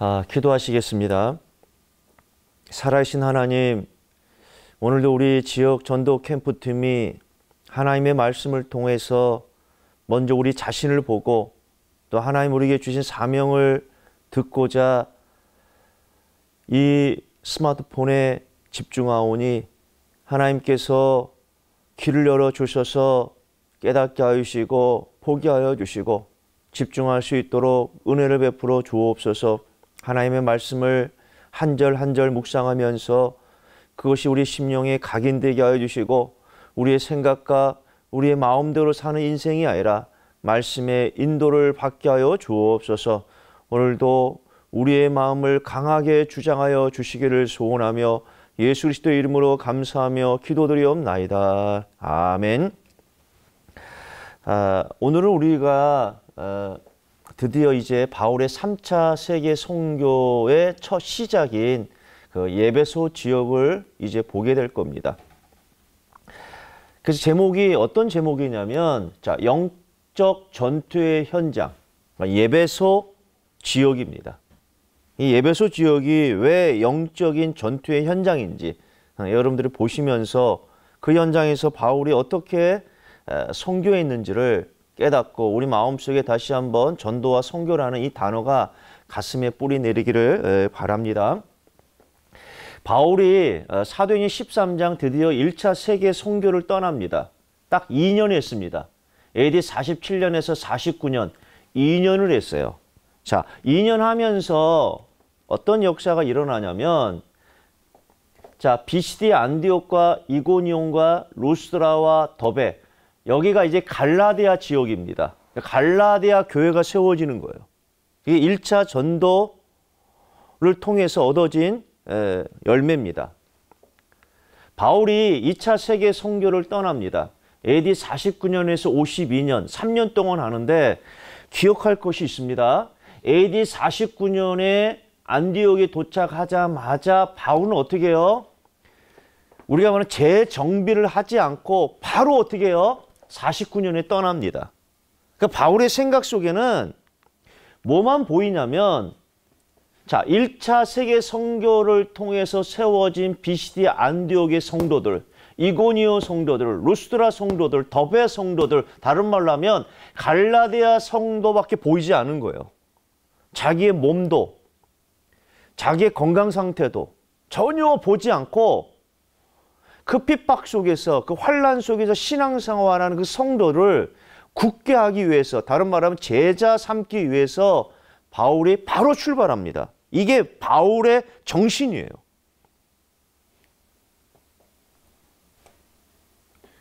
아, 기도하시겠습니다. 살아신 하나님, 오늘도 우리 지역 전도 캠프 팀이 하나님의 말씀을 통해서 먼저 우리 자신을 보고 또 하나님 우리에게 주신 사명을 듣고자 이 스마트폰에 집중하오니 하나님께서 길을 열어 주셔서 깨닫게 하시고 포기하여 주시고 집중할 수 있도록 은혜를 베풀어 주옵소서. 하나님의 말씀을 한 절 한 절 묵상하면서 그것이 우리 심령에 각인되게 하여 주시고 우리의 생각과 우리의 마음대로 사는 인생이 아니라 말씀의 인도를 받게 하여 주옵소서 오늘도 우리의 마음을 강하게 주장하여 주시기를 소원하며 예수 그리스도의 이름으로 감사하며 기도드리옵나이다. 아멘. 아, 오늘은 우리가 아, 드디어 이제 바울의 3차 세계 선교의 첫 시작인 그 예배소 지역을 이제 보게 될 겁니다. 그래서 제목이 어떤 제목이냐면 자, 영적 전투의 현장. 예배소 지역입니다. 이 예배소 지역이 왜 영적인 전투의 현장인지 어, 여러분들이 보시면서 그 현장에서 바울이 어떻게 성교했는지를 어, 깨닫고 우리 마음속에 다시 한번 전도와 성교라는이 단어가 가슴에 뿌리 내리기를 바랍니다. 바울이 어, 사도행전 13장 드디어 1차 세계 선교를 떠납니다. 딱 2년 했습니다. AD 47년에서 49년 2년을 했어요. 자, 2년 하면서 어떤 역사가 일어나냐면 자, BCD 안디옥과 이고니온과 로스드라와 더베 여기가 이제 갈라디아 지역입니다. 갈라디아 교회가 세워지는 거예요. 이게 1차 전도를 통해서 얻어진 열매입니다. 바울이 2차 세계 선교를 떠납니다. AD 49년에서 52년, 3년 동안 하는데 기억할 것이 있습니다. AD 49년에 안디옥에 도착하자마자 바울은 어떻게 해요? 우리가 말하는 재정비를 하지 않고 바로 어떻게 해요? 49년에 떠납니다. 그러니까 바울의 생각 속에는 뭐만 보이냐면 자, 1차 세계 선교를 통해서 세워진 비시디 안디옥의 성도들, 이고니오 성도들, 루스드라 성도들, 더베 성도들, 다른 말로 하면 갈라디아 성도밖에 보이지 않은 거예요. 자기의 몸도, 자기의 건강 상태도 전혀 보지 않고 그 핍박 속에서 그 환란 속에서 신앙생활하는 그 성도를 굳게 하기 위해서 다른 말하면 제자 삼기 위해서 바울이 바로 출발합니다. 이게 바울의 정신이에요.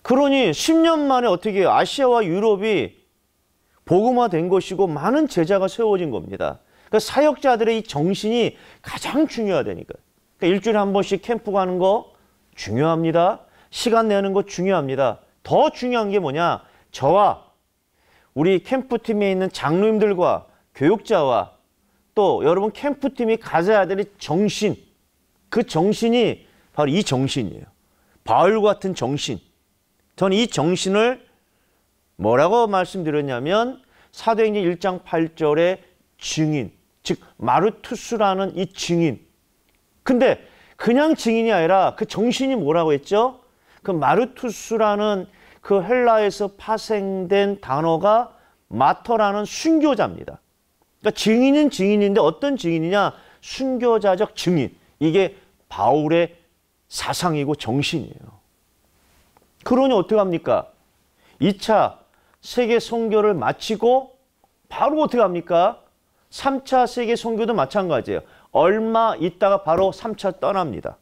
그러니 10년 만에 어떻게 아시아와 유럽이 복음화된 것이고 많은 제자가 세워진 겁니다. 그러니까 사역자들의 이 정신이 가장 중요하다니까. 그러니까 일주일에 한 번씩 캠프 가는 거, 중요합니다. 시간 내는 것 중요합니다. 더 중요한 게 뭐냐? 저와 우리 캠프팀에 있는 장로님들과 교육자와 또 여러분 캠프팀이 가져야 될 정신, 그 정신이 바로 이 정신이에요. 바울 같은 정신. 저는 이 정신을 뭐라고 말씀드렸냐면 사도행전 1장 8절의 증인, 즉 마르투스라는 이 증인. 근데 그냥 증인이 아니라 그 정신이 뭐라고 했죠? 그 마르투스라는 그 헬라에서 파생된 단어가 마터라는 순교자입니다. 그러니까 증인은 증인인데 어떤 증인이냐? 순교자적 증인. 이게 바울의 사상이고 정신이에요. 그러니 어떻게 합니까? 2차 세계 선교를 마치고 바로 어떻게 합니까? 3차 세계 선교도 마찬가지예요. 얼마 있다가 바로 3차 떠납니다.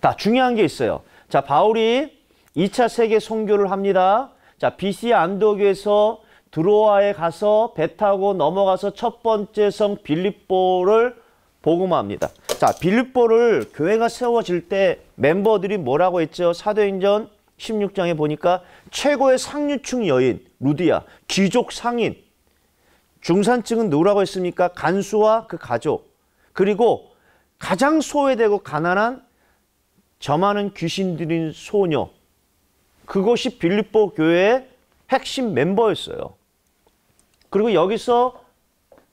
다 중요한 게 있어요. 자, 바울이 2차 세계 선교를 합니다. 자, BC 안도교에서 드로아에 가서 배 타고 넘어가서 첫 번째 성 빌립보를 복음합니다. 자, 빌립보를 교회가 세워질 때 멤버들이 뭐라고 했죠? 사도행전 16장에 보니까 최고의 상류층 여인, 루디아, 귀족 상인, 중산층은 누구라고 했습니까? 간수와 그 가족 그리고 가장 소외되고 가난한 저 많은 귀신들인 소녀 그것이 빌립보 교회의 핵심 멤버였어요. 그리고 여기서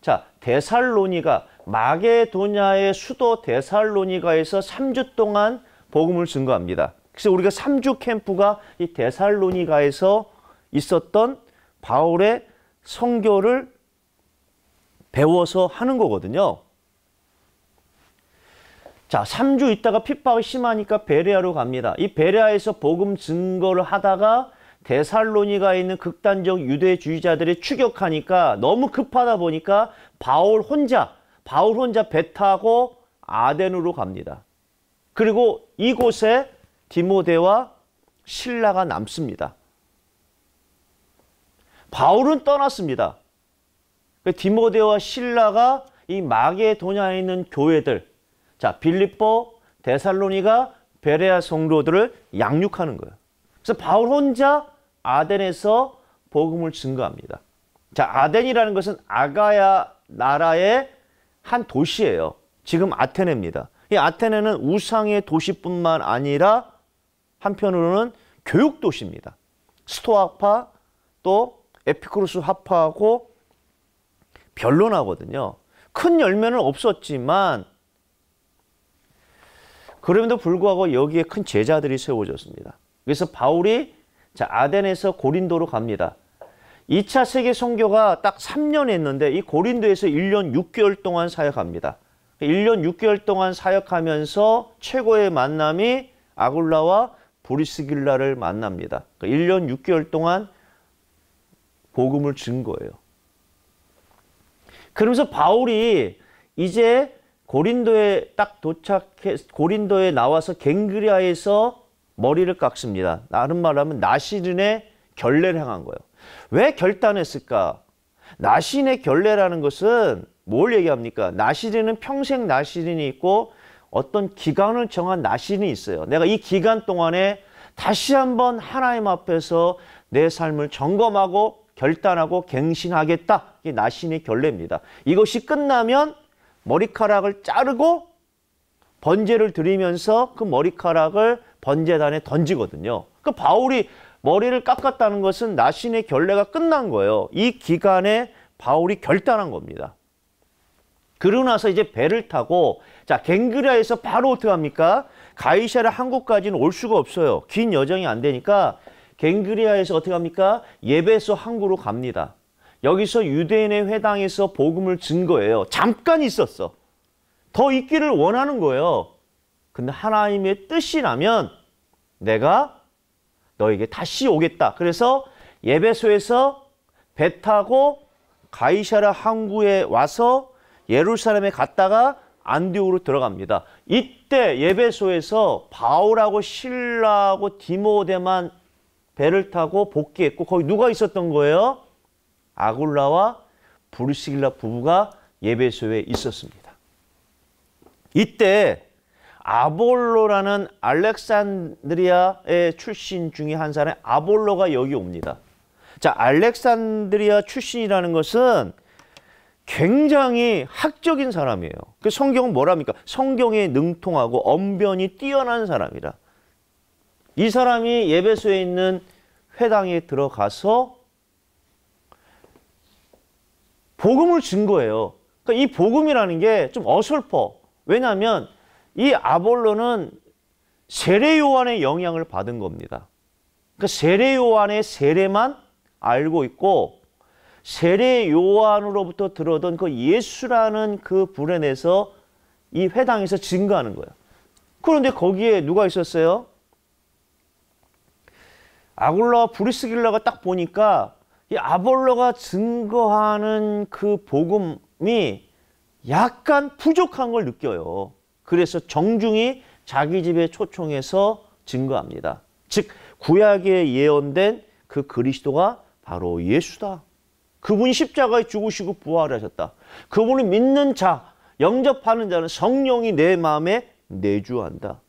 자 데살로니가 마게도냐의 수도 데살로니가에서 3주 동안 복음을 증거합니다. 그래서 우리가 3주 캠프가 이 데살로니가에서 있었던 바울의 성교를 배워서 하는 거거든요. 자, 3주 있다가 핍박이 심하니까 베레아로 갑니다. 이 베레아에서 복음 증거를 하다가 데살로니가 있는 극단적 유대주의자들이 추격하니까 너무 급하다 보니까 바울 혼자, 바울 혼자 배 타고 아덴으로 갑니다. 그리고 이곳에 디모데와 신라가 남습니다. 바울은 떠났습니다. 디모데와 신라가 이 마게도냐에 있는 교회들, 자 빌립보, 데살로니가, 베레아 성도들을 양육하는 거예요. 그래서 바울 혼자 아덴에서 복음을 증거합니다. 자 아덴이라는 것은 아가야 나라의 한 도시예요. 지금 아테네입니다. 이 아테네는 우상의 도시뿐만 아니라 한편으로는 교육 도시입니다. 스토아파 또 에피쿠로스 합파하고 변론하거든요. 큰 열매는 없었지만 그럼에도 불구하고 여기에 큰 제자들이 세워졌습니다. 그래서 바울이 자, 아덴에서 고린도로 갑니다. 2차 세계 선교가 딱 3년 했는데 이 고린도에서 1년 6개월 동안 사역합니다. 1년 6개월 동안 사역하면서 최고의 만남이 아굴라와 브리스길라를 만납니다. 1년 그 6개월 동안 복음을 준 거예요. 그러면서 바울이 이제 고린도에 딱 도착해 고린도에 나와서 갱그리아에서 머리를 깎습니다. 다른 말하면 나시른의 결례를 향한 거예요. 왜 결단했을까? 나신의 결례라는 것은 뭘 얘기합니까? 나시린은 평생 나시린이 있고 어떤 기간을 정한 나시린이 있어요. 내가 이 기간 동안에 다시 한번 하나님 앞에서 내 삶을 점검하고 결단하고 갱신하겠다. 이게 나신의 결례입니다. 이것이 끝나면 머리카락을 자르고 번제를 드리면서 그 머리카락을 번제단에 던지거든요. 그 바울이 머리를 깎았다는 것은 나신의 결례가 끝난 거예요. 이 기간에 바울이 결단한 겁니다. 그러고 나서 이제 배를 타고 자 갱그리아에서 바로 어떻게 합니까? 가이샤라 한국까지는 올 수가 없어요. 긴 여정이 안 되니까 갱그리아에서 어떻게 합니까? 예배소 항구로 갑니다. 여기서 유대인의 회당에서 복음을 증거해요. 잠깐 있었어. 더 있기를 원하는 거예요. 근데 하나님의 뜻이라면 내가 너에게 다시 오겠다. 그래서 예배소에서 배 타고 가이샤라 항구에 와서 예루살렘에 갔다가 안디옥로 들어갑니다. 이때 예배소에서 바울하고 신라하고 디모데만 배를 타고 복귀했고 거기 누가 있었던 거예요? 아굴라와 브루시길라 부부가 예배소에 있었습니다. 이때 아볼로라는 알렉산드리아의 출신 중에 한 사람이 아볼로가 여기 옵니다. 자, 알렉산드리아 출신이라는 것은 굉장히 학적인 사람이에요. 그 성경은 뭐랍니까? 성경에 능통하고 언변이 뛰어난 사람이라. 이 사람이 예배소에 있는 회당에 들어가서 복음을 준거해요 그러니까 이 복음이라는 게 좀 어설퍼. 왜냐하면 이 아볼로는 세례 요한의 영향을 받은 겁니다. 그러니까 세례 요한의 세례만 알고 있고 세례 요한으로부터 들어던그 예수라는 그 불행에서 이 회당에서 증거하는 거예요. 그런데 거기에 누가 있었어요? 아굴라와 브리스길라가 딱 보니까 이 아볼로가 증거하는 그 복음이 약간 부족한 걸 느껴요. 그래서 정중히 자기 집에 초청해서 증거합니다. 즉 구약에 예언된 그 그리스도가 바로 예수다. 그분이 십자가에 죽으시고 부활하셨다. 그분을 믿는 자, 영접하는 자는 성령이 내 마음에 내주한다.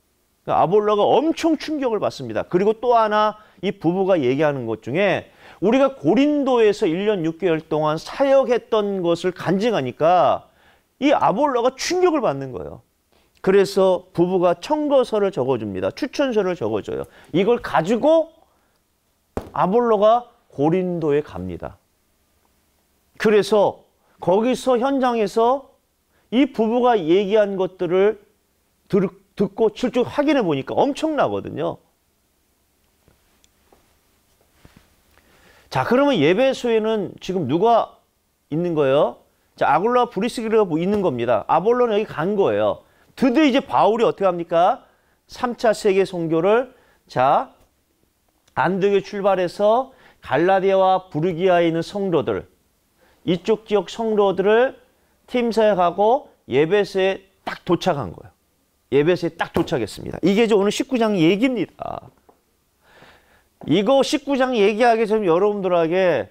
그러니까 아볼라가 엄청 충격을 받습니다. 그리고 또 하나 이 부부가 얘기하는 것 중에 우리가 고린도에서 1년 6개월 동안 사역했던 것을 간증하니까 이 아볼로가 충격을 받는 거예요. 그래서 부부가 청거서를 적어줍니다. 추천서를 적어줘요. 이걸 가지고 아볼로가 고린도에 갑니다. 그래서 거기서 현장에서 이 부부가 얘기한 것들을 듣고 실제 확인해 보니까 엄청나거든요. 자, 그러면 예배소에는 지금 누가 있는 거예요? 자, 아굴라 브리스기가 뭐 있는 겁니다. 아볼론는 여기 간 거예요. 드디어 이제 바울이 어떻게 합니까? 3차 세계 선교를 자, 안덕에 출발해서 갈라디아와 부르기아에 있는 성도들 이쪽 지역 성도들을 팀사에가고 예배소에 딱 도착한 거예요. 예배소에 딱 도착했습니다. 이게 이제 오늘 19장 얘기입니다. 이거 19장 얘기하기 전에 여러분들에게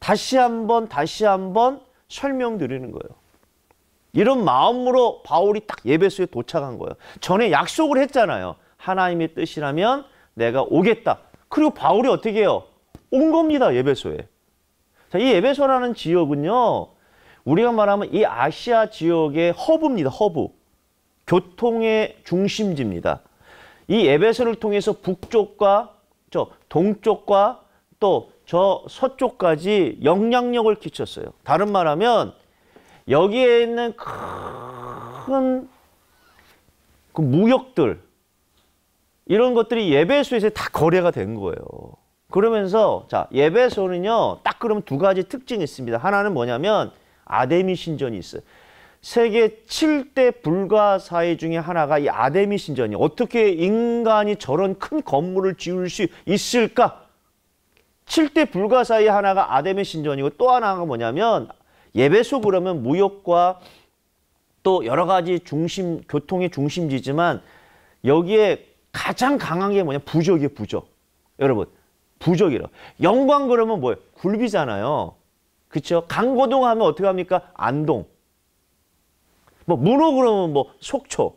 다시 한번 다시 한번 설명드리는 거예요. 이런 마음으로 바울이 딱 예배소에 도착한 거예요. 전에 약속을 했잖아요. 하나님의 뜻이라면 내가 오겠다. 그리고 바울이 어떻게 해요? 온 겁니다. 예배소에. 자, 이 예배소라는 지역은요. 우리가 말하면 이 아시아 지역의 허브입니다. 허브. 교통의 중심지입니다. 이 예배소를 통해서 북쪽과 저 동쪽과 또 저 서쪽까지 영향력을 끼쳤어요. 다른 말하면 여기에 있는 큰그 무역들 이런 것들이 예배소에서 다 거래가 된 거예요. 그러면서 자 예배소는요 딱 그러면 두 가지 특징이 있습니다. 하나는 뭐냐면 아데미 신전이 있어요. 세계 7대 불가 사의 중에 하나가 이 아데미 신전이 어떻게 인간이 저런 큰 건물을 지을 수 있을까? 7대 불가 사의 하나가 아데미 신전이고 또 하나가 뭐냐면 예배소 그러면 무역과 또 여러 가지 중심 교통의 중심지지만 여기에 가장 강한 게 뭐냐 부적이에요 부적 여러분 부적이라 영광 그러면 뭐예요 굴비잖아요 그렇죠 강고동 하면 어떻게 합니까 안동 뭐 문어 그러면 뭐 속초.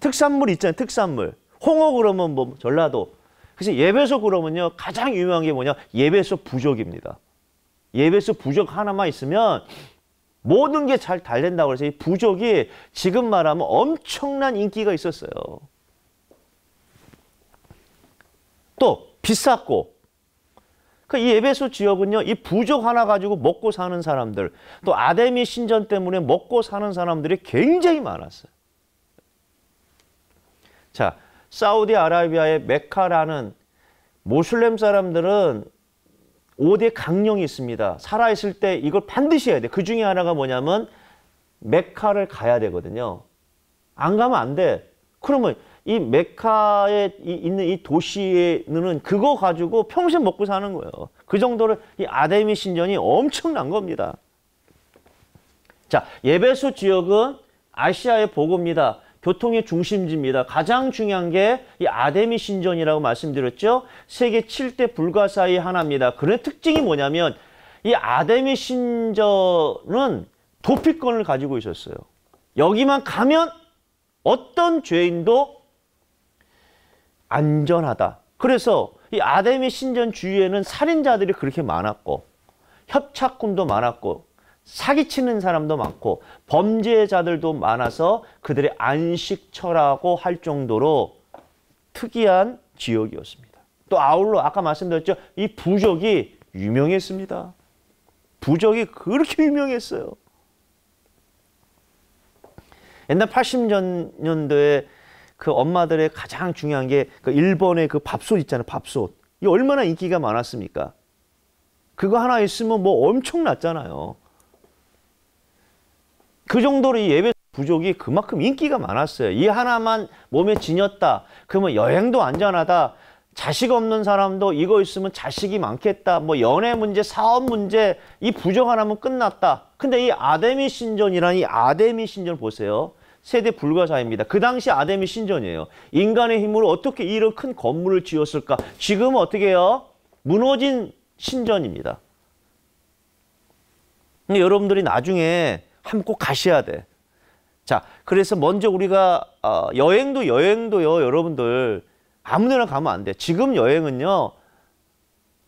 특산물 있잖아요. 특산물. 홍어 그러면 뭐 전라도. 그래서 예배소 그러면요. 가장 유명한 게 뭐냐? 예배소 부족입니다. 예배소 부족 하나만 있으면 모든 게 잘달린다고 해서 이 부족이 지금 말하면 엄청난 인기가 있었어요. 또 비쌌고 그이 에베소 지역은요, 이 부족 하나 가지고 먹고 사는 사람들, 또 아데미 신전 때문에 먹고 사는 사람들이 굉장히 많았어요. 자, 사우디아라비아의 메카라는 모슬렘 사람들은 5대 강령이 있습니다. 살아있을 때 이걸 반드시 해야 돼. 그 중에 하나가 뭐냐면 메카를 가야 되거든요. 안 가면 안 돼. 그러면 이 메카에 있는 이 도시에는 그거 가지고 평생 먹고 사는 거예요. 그 정도로 이 아데미 신전이 엄청난 겁니다. 자, 예배소 지역은 아시아의 보고입니다. 교통의 중심지입니다. 가장 중요한 게 이 아데미 신전이라고 말씀드렸죠. 세계 7대 불가 사의 하나입니다. 그런 특징이 뭐냐면 이 아데미 신전은 도피권을 가지고 있었어요. 여기만 가면 어떤 죄인도 안전하다. 그래서 이 아데미 신전 주위에는 살인자들이 그렇게 많았고 협착군도 많았고 사기치는 사람도 많고 범죄자들도 많아서 그들의 안식처라고 할 정도로 특이한 지역이었습니다. 또 아울러 아까 말씀드렸죠. 이 부적이 유명했습니다. 부적이 그렇게 유명했어요. 옛날 8 0년대에 그 엄마들의 가장 중요한 게 그 일본의 그 밥솥 있잖아요. 밥솥. 이 얼마나 인기가 많았습니까? 그거 하나 있으면 뭐 엄청났잖아요. 그 정도로 이 예배 부족이 그만큼 인기가 많았어요. 이 하나만 몸에 지녔다. 그러면 여행도 안전하다. 자식 없는 사람도 이거 있으면 자식이 많겠다. 뭐 연애 문제, 사업 문제, 이 부족 하나면 끝났다. 근데 이 아데미 신전이라는 이 아데미 신전 보세요. 세대 불가사입니다. 그 당시 아담이 신전이에요. 인간의 힘으로 어떻게 이런 큰 건물을 지었을까? 지금은 어떻게 해요? 무너진 신전입니다. 근데 여러분들이 나중에 함 꼭 가셔야 돼. 자, 그래서 먼저 우리가 어, 여행도 여행도요, 여러분들 아무데나 가면 안 돼. 지금 여행은요.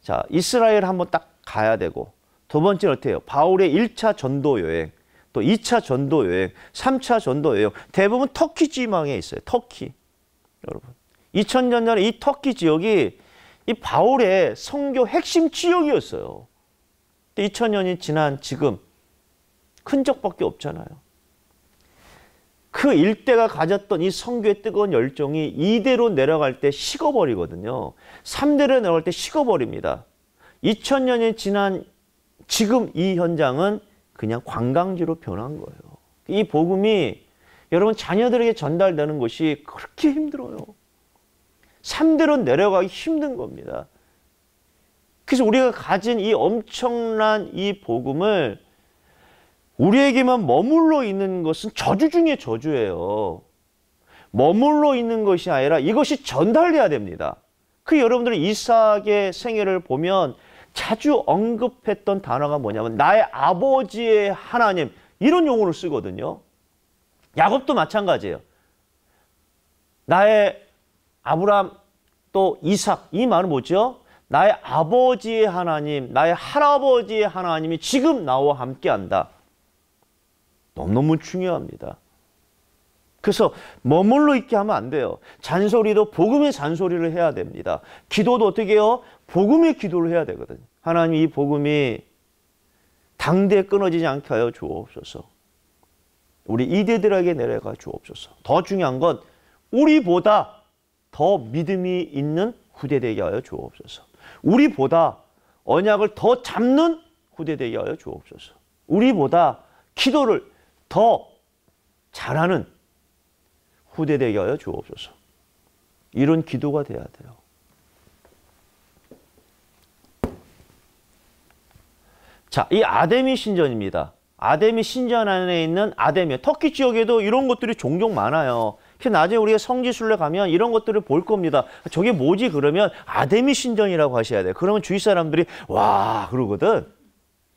자, 이스라엘 한번 딱 가야 되고 두 번째는 어때요? 바울의 1차 전도 여행. 또 2차 전도 여행, 3차 전도 여행 대부분 터키 지망에 있어요. 터키. 여러분. 2000년 전에 이 터키 지역이 이 바울의 성교 핵심 지역이었어요. 2000년이 지난 지금 흔적밖에 없잖아요. 그 일대가 가졌던 이 성교의 뜨거운 열정이 이대로 내려갈 때 식어버리거든요. 3대로 내려갈 때 식어버립니다. 2000년이 지난 지금 이 현장은 그냥 관광지로 변한 거예요. 이 복음이 여러분 자녀들에게 전달되는 것이 그렇게 힘들어요. 3대로 내려가기 힘든 겁니다. 그래서 우리가 가진 이 엄청난 이 복음을 우리에게만 머물러 있는 것은 저주 중에 저주예요. 머물러 있는 것이 아니라 이것이 전달돼야 됩니다. 그여러분들 이삭의 생애를 보면 자주 언급했던 단어가 뭐냐면 나의 아버지의 하나님 이런 용어를 쓰거든요. 야곱도 마찬가지예요. 나의 아브람 또 이삭 이 말은 뭐죠? 나의 아버지의 하나님, 나의 할아버지의 하나님이 지금 나와 함께한다. 너무너무 중요합니다. 그래서 머물러 있게 하면 안 돼요. 잔소리도 복음의 잔소리를 해야 됩니다. 기도도 어떻게 해요? 복음의 기도를 해야 되거든요. 하나님 이 복음이 당대 끊어지지 않게 하여 주옵소서. 우리 이대들에게 내려가 주옵소서. 더 중요한 건 우리보다 더 믿음이 있는 후대 되게 하여 주옵소서. 우리보다 언약을 더 잡는 후대 되게 하여 주옵소서. 우리보다 기도를 더 잘하는 후대 되게 하여 주옵소서. 이런 기도가 돼야 돼요. 자, 이 아데미 신전입니다. 아데미 신전 안에 있는 아데미, 터키 지역에도 이런 것들이 종종 많아요. 특히 나중에 우리가 성지순례 가면 이런 것들을 볼 겁니다. 저게 뭐지? 그러면 아데미 신전이라고 하셔야 돼요. 그러면 주위 사람들이 와 그러거든.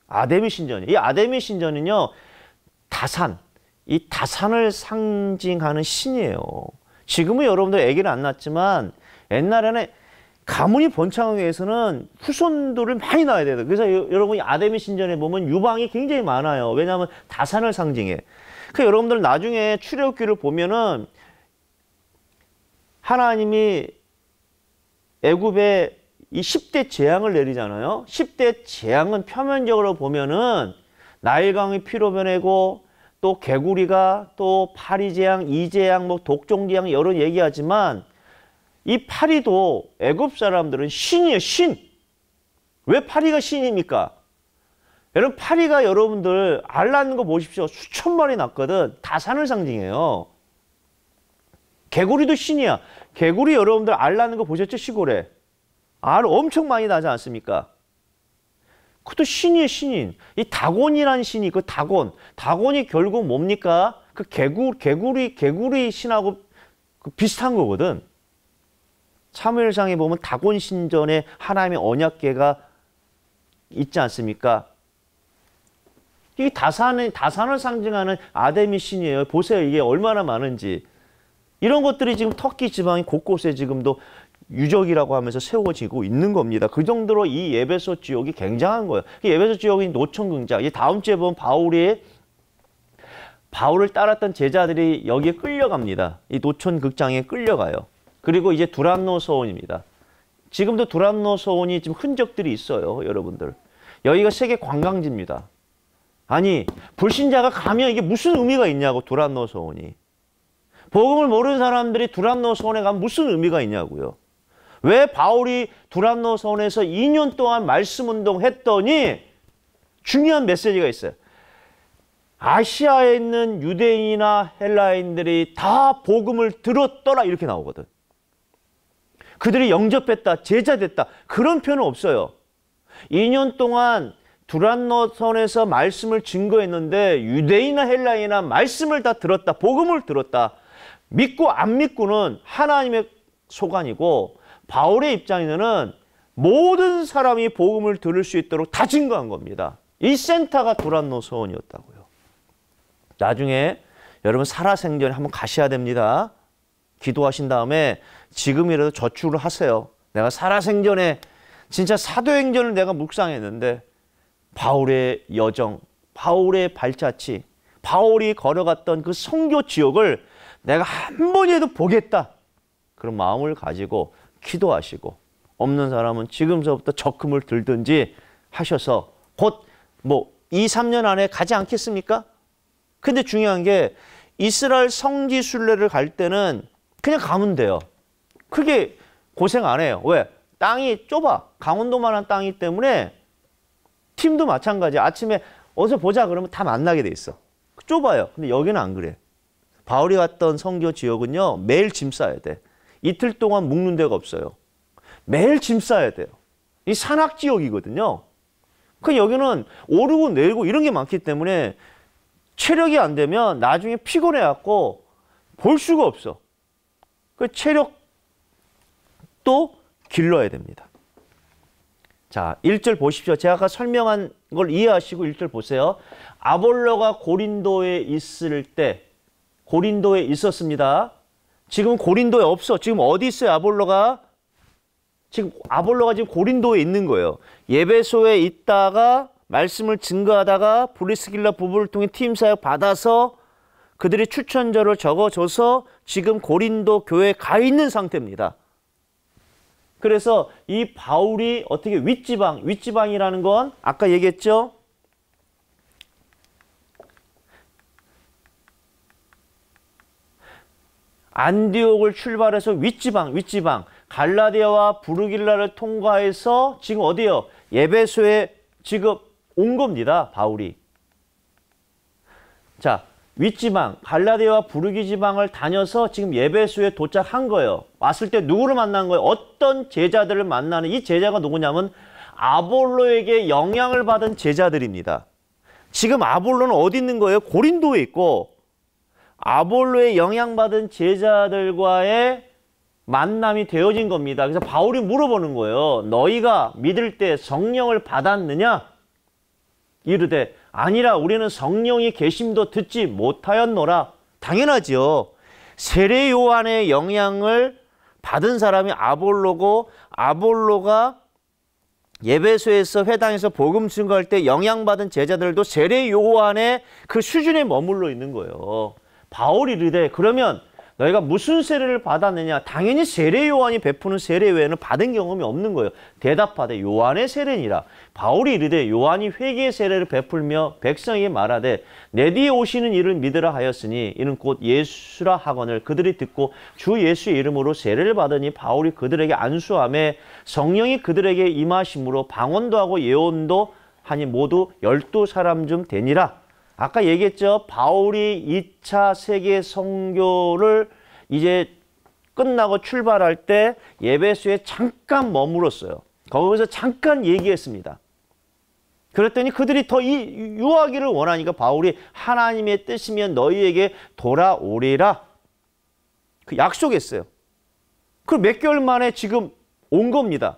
아데미 신전이. 이 아데미 신전은요. 다산. 이 다산을 상징하는 신이에요. 지금은 여러분들 애기를 안 낳았지만 옛날에는 가문이 번창하기 위해서는 후손들을 많이 낳아야 돼요. 그래서 여, 러분이 아데미 신전에 보면 유방이 굉장히 많아요. 왜냐하면 다산을 상징해. 그 여러분들 나중에 출애굽기를 보면은 하나님이 애굽에 이 10대 재앙을 내리잖아요. 10대 재앙은 표면적으로 보면은 나일강이 피로 변해고또 개구리가 또 파리 재앙, 이 재앙, 뭐 독종 재앙 여러 얘기하지만 이 파리도 애굽 사람들은 신이에요, 신. 왜 파리가 신입니까? 여러분 파리가 여러분들 알 낳는 거 보십시오. 수천 마리 났거든. 다 산을 상징해요. 개구리도 신이야. 개구리 여러분들 알 낳는 거 보셨죠? 시골에. 알 엄청 많이 나지 않습니까? 그것도 신이에요, 신인. 이 다곤이라는 신이 그 다곤. 다곤이 결국 뭡니까? 그 개구, 개구리, 개구리 신하고 그 비슷한 거거든. 사무엘상에 보면 다곤 신전에 하나님의 언약궤가 있지 않습니까? 이 다산의 다산을 상징하는 아데미 신이에요. 보세요. 이게 얼마나 많은지. 이런 것들이 지금 터키 지방 곳곳에 지금도 유적이라고 하면서 세워지고 있는 겁니다. 그 정도로 이 예배소 지역이 굉장한 거예요. 예배소 지역이 노천궁자. 이 다음 주에 보면 바울이 바울을 따랐던 제자들이 여기에 끌려갑니다. 이 노천극장에 끌려가요. 그리고 이제 두란노 서원입니다. 지금도 두란노 서원이 지금 흔적들이 있어요, 여러분들. 여기가 세계 관광지입니다. 아니, 불신자가 가면 이게 무슨 의미가 있냐고, 두란노 서원이. 복음을 모르는 사람들이 두란노 서원에 가면 무슨 의미가 있냐고요. 왜 바울이 두란노 서원에서 2년 동안 말씀 운동했더니 중요한 메시지가 있어요. 아시아에 있는 유대인이나 헬라인들이 다 복음을 들었더라 이렇게 나오거든. 그들이 영접했다, 제자됐다 그런 표현은 없어요. 2년 동안 두란노선에서 말씀을 증거했는데 유대인이나 헬라이나 말씀을 다 들었다, 복음을 들었다. 믿고 안 믿고는 하나님의 소관이고 바울의 입장에서는 모든 사람이 복음을 들을 수 있도록 다 증거한 겁니다. 이 센터가 두란노 소원이었다고요. 나중에 여러분 살아생전에 한번 가셔야 됩니다. 기도하신 다음에 지금이라도 저축을 하세요. 내가 살아생전에 진짜 사도행전을 내가 묵상했는데 바울의 여정, 바울의 발자취, 바울이 걸어갔던 그 성교 지역을 내가 한 번이라도 보겠다. 그런 마음을 가지고 기도하시고 없는 사람은 지금서부터 적금을 들든지 하셔서 곧 뭐 2, 3년 안에 가지 않겠습니까? 근데 중요한 게 이스라엘 성지 순례를 갈 때는 그냥 가면 돼요. 크게 고생 안 해요. 왜? 땅이 좁아. 강원도만한 땅이 때문에 팀도 마찬가지야. 아침에 어서 보자 그러면 다 만나게 돼 있어. 좁아요. 근데 여기는 안 그래. 바울이 갔던 선교 지역은요. 매일 짐 싸야 돼. 이틀 동안 묵는 데가 없어요. 매일 짐 싸야 돼요. 이 산악 지역이거든요. 그 여기는 오르고 내리고 이런 게 많기 때문에 체력이 안 되면 나중에 피곤해갖고 볼 수가 없어. 그 체력 또 길러야 됩니다. 자, 1절 보십시오. 제가 아까 설명한 걸 이해하시고 1절 보세요. 아볼로가 고린도에 있을 때 고린도에 있었습니다. 지금 고린도에 없어. 지금 어디 있어요, 아볼로가? 지금 아볼로가 지금 고린도에 있는 거예요. 예배소에 있다가 말씀을 증거하다가 브리스길라 부부를 통해 팀 사역 받아서 그들이 추천절을 적어줘서 지금 고린도 교회에 가 있는 상태입니다. 그래서 이 바울이 어떻게 윗지방, 윗지방이라는 건 아까 얘기했죠? 안디옥을 출발해서 윗지방, 윗지방, 갈라디아와 부르길라를 통과해서 지금 어디요? 예배소에 지금 온 겁니다. 바울이. 자, 윗지방, 갈라디아와 부르기 지방을 다녀서 지금 예배수에 도착한 거예요. 왔을 때 누구를 만난 거예요? 어떤 제자들을 만나는 이 제자가 누구냐면 아볼로에게 영향을 받은 제자들입니다. 지금 아볼로는 어디 있는 거예요? 고린도에 있고 아볼로의 영향받은 제자들과의 만남이 되어진 겁니다. 그래서 바울이 물어보는 거예요. 너희가 믿을 때 성령을 받았느냐? 이르되 아니라 우리는 성령이 계심도 듣지 못하였노라. 당연하지요. 세례 요한의 영향을 받은 사람이 아볼로고 아볼로가 예배소에서 회당에서 복음 증거할 때 영향받은 제자들도 세례 요한의 그 수준에 머물러 있는 거예요. 바울이 르되 그러면 너희가 무슨 세례를 받았느냐? 당연히 세례 요한이 베푸는 세례 외에는 받은 경험이 없는 거예요. 대답하되 요한의 세례니라. 바울이 이르되 요한이 회개의 세례를 베풀며 백성에게 말하되 내 뒤에 오시는 이를 믿으라 하였으니 이는 곧 예수라 하거늘 그들이 듣고 주예수 이름으로 세례를 받으니 바울이 그들에게 안수함에 성령이 그들에게 임하심으로 방언도 하고 예언도 하니 모두 열두 사람 중 되니라. 아까 얘기했죠. 바울이 2차 세계 성교를 이제 끝나고 출발할 때 예배수에 잠깐 머물었어요. 거기서 잠깐 얘기했습니다. 그랬더니 그들이 더 이 유하기를 원하니까 바울이 하나님의 뜻이면 너희에게 돌아오리라. 그 약속했어요. 그몇 개월 만에 지금 온 겁니다.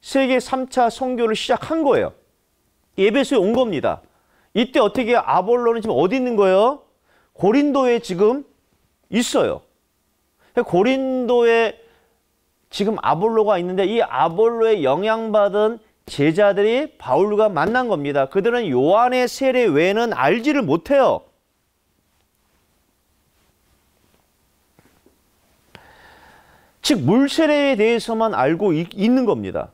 세계 3차 성교를 시작한 거예요. 예배수에 온 겁니다. 이때 어떻게 아볼로는 지금 어디 있는 거예요? 고린도에 지금 있어요. 고린도에 지금 아볼로가 있는데 이 아볼로에 영향받은 제자들이 바울과 만난 겁니다. 그들은 요한의 세례 외에는 알지를 못해요. 즉 물세례에 대해서만 알고 있는 겁니다.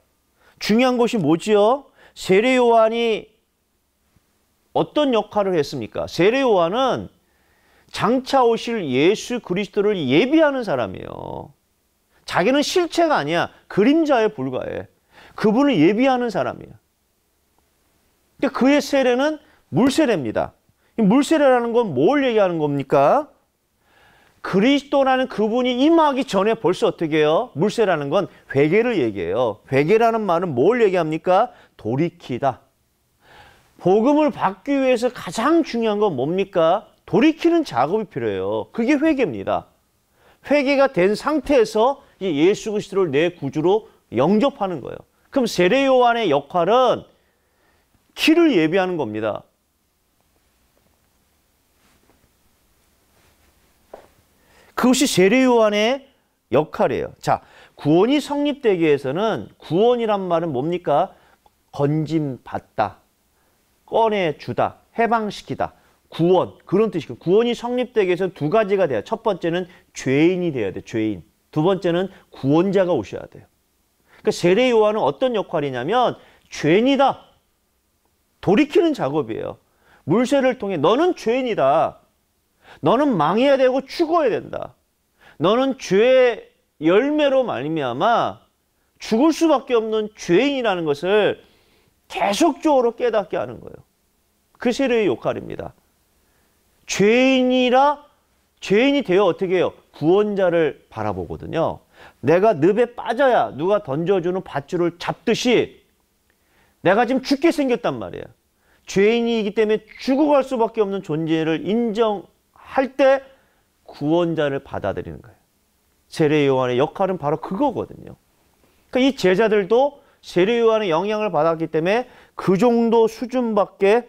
중요한 것이 뭐지요? 세례 요한이 어떤 역할을 했습니까? 세례 요한은 장차 오실 예수 그리스도를 예비하는 사람이에요. 자기는 실체가 아니야. 그림자에 불과해. 그분을 예비하는 사람이야. 그러 그의 세례는 물세례입니다. 물세례라는 건 뭘 얘기하는 겁니까? 그리스도라는 그분이 임하기 전에 벌써 어떻게 해요? 물세라는 건 회개를 얘기해요. 회개라는 말은 뭘 얘기합니까? 돌이키다. 복음을 받기 위해서 가장 중요한 건 뭡니까? 돌이키는 작업이 필요해요. 그게 회개입니다. 회개가 된 상태에서 예수 그리스도를 내 구주로 영접하는 거예요. 그럼 세례 요한의 역할은 키를 예비하는 겁니다. 그것이 세례 요한의 역할이에요. 자, 구원이 성립되기 위해서는 구원이란 말은 뭡니까? 건짐 받다. 꺼내주다, 해방시키다, 구원 그런 뜻이고 구원이 성립되기 위해서두 가지가 돼요. 첫 번째는 죄인이 돼야 돼, 죄인. 두 번째는 구원자가 오셔야 돼요. 그러니까 세례 요한은 어떤 역할이냐면 죄인이다. 돌이키는 작업이에요. 물세를 통해 너는 죄인이다. 너는 망해야 되고 죽어야 된다. 너는 죄의 열매로 말미암아 죽을 수밖에 없는 죄인이라는 것을 계속적으로 깨닫게 하는 거예요. 그 세례의 역할입니다. 죄인이라 죄인이 되어 어떻게 해요? 구원자를 바라보거든요. 내가 늪에 빠져야 누가 던져주는 밧줄을 잡듯이 내가 지금 죽게 생겼단 말이에요. 죄인이기 때문에 죽어갈 수밖에 없는 존재를 인정할 때 구원자를 받아들이는 거예요. 세례 요한의 역할은 바로 그거거든요. 그러니까 이 제자들도 세례요한의 영향을 받았기 때문에 그 정도 수준밖에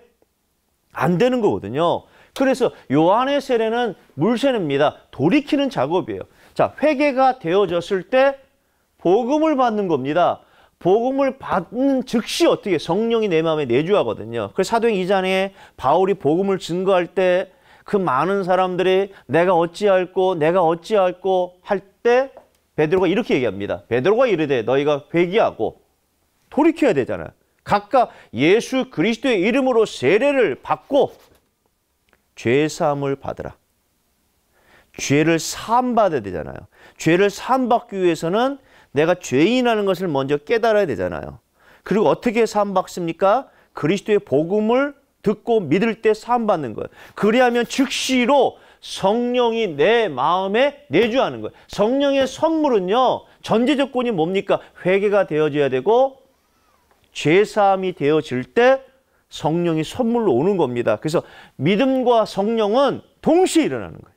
안 되는 거거든요. 그래서 요한의 세례는 물세례입니다. 돌이키는 작업이에요. 자, 회개가 되어졌을 때 복음을 받는 겁니다. 복음을 받는 즉시 어떻게 성령이 내 마음에 내주하거든요. 그 사도행 2장에 바울이 복음을 증거할 때 그 많은 사람들이 내가 어찌할꼬 내가 어찌할꼬 할 때 베드로가 이렇게 얘기합니다. 베드로가 이르되 너희가 회개하고 돌이켜야 되잖아요. 각각 예수 그리스도의 이름으로 세례를 받고 죄 사함을 받으라. 죄를 사함 받아야 되잖아요. 죄를 사함 받기 위해서는 내가 죄인이라는 것을 먼저 깨달아야 되잖아요. 그리고 어떻게 사함 받습니까? 그리스도의 복음을 듣고 믿을 때 사함 받는 거예요. 그리하면 즉시로 성령이 내 마음에 내주하는 거예요. 성령의 선물은요. 전제 조건이 뭡니까? 회개가 되어져야 되고 죄사함이 되어질 때 성령이 선물로 오는 겁니다. 그래서 믿음과 성령은 동시에 일어나는 거예요.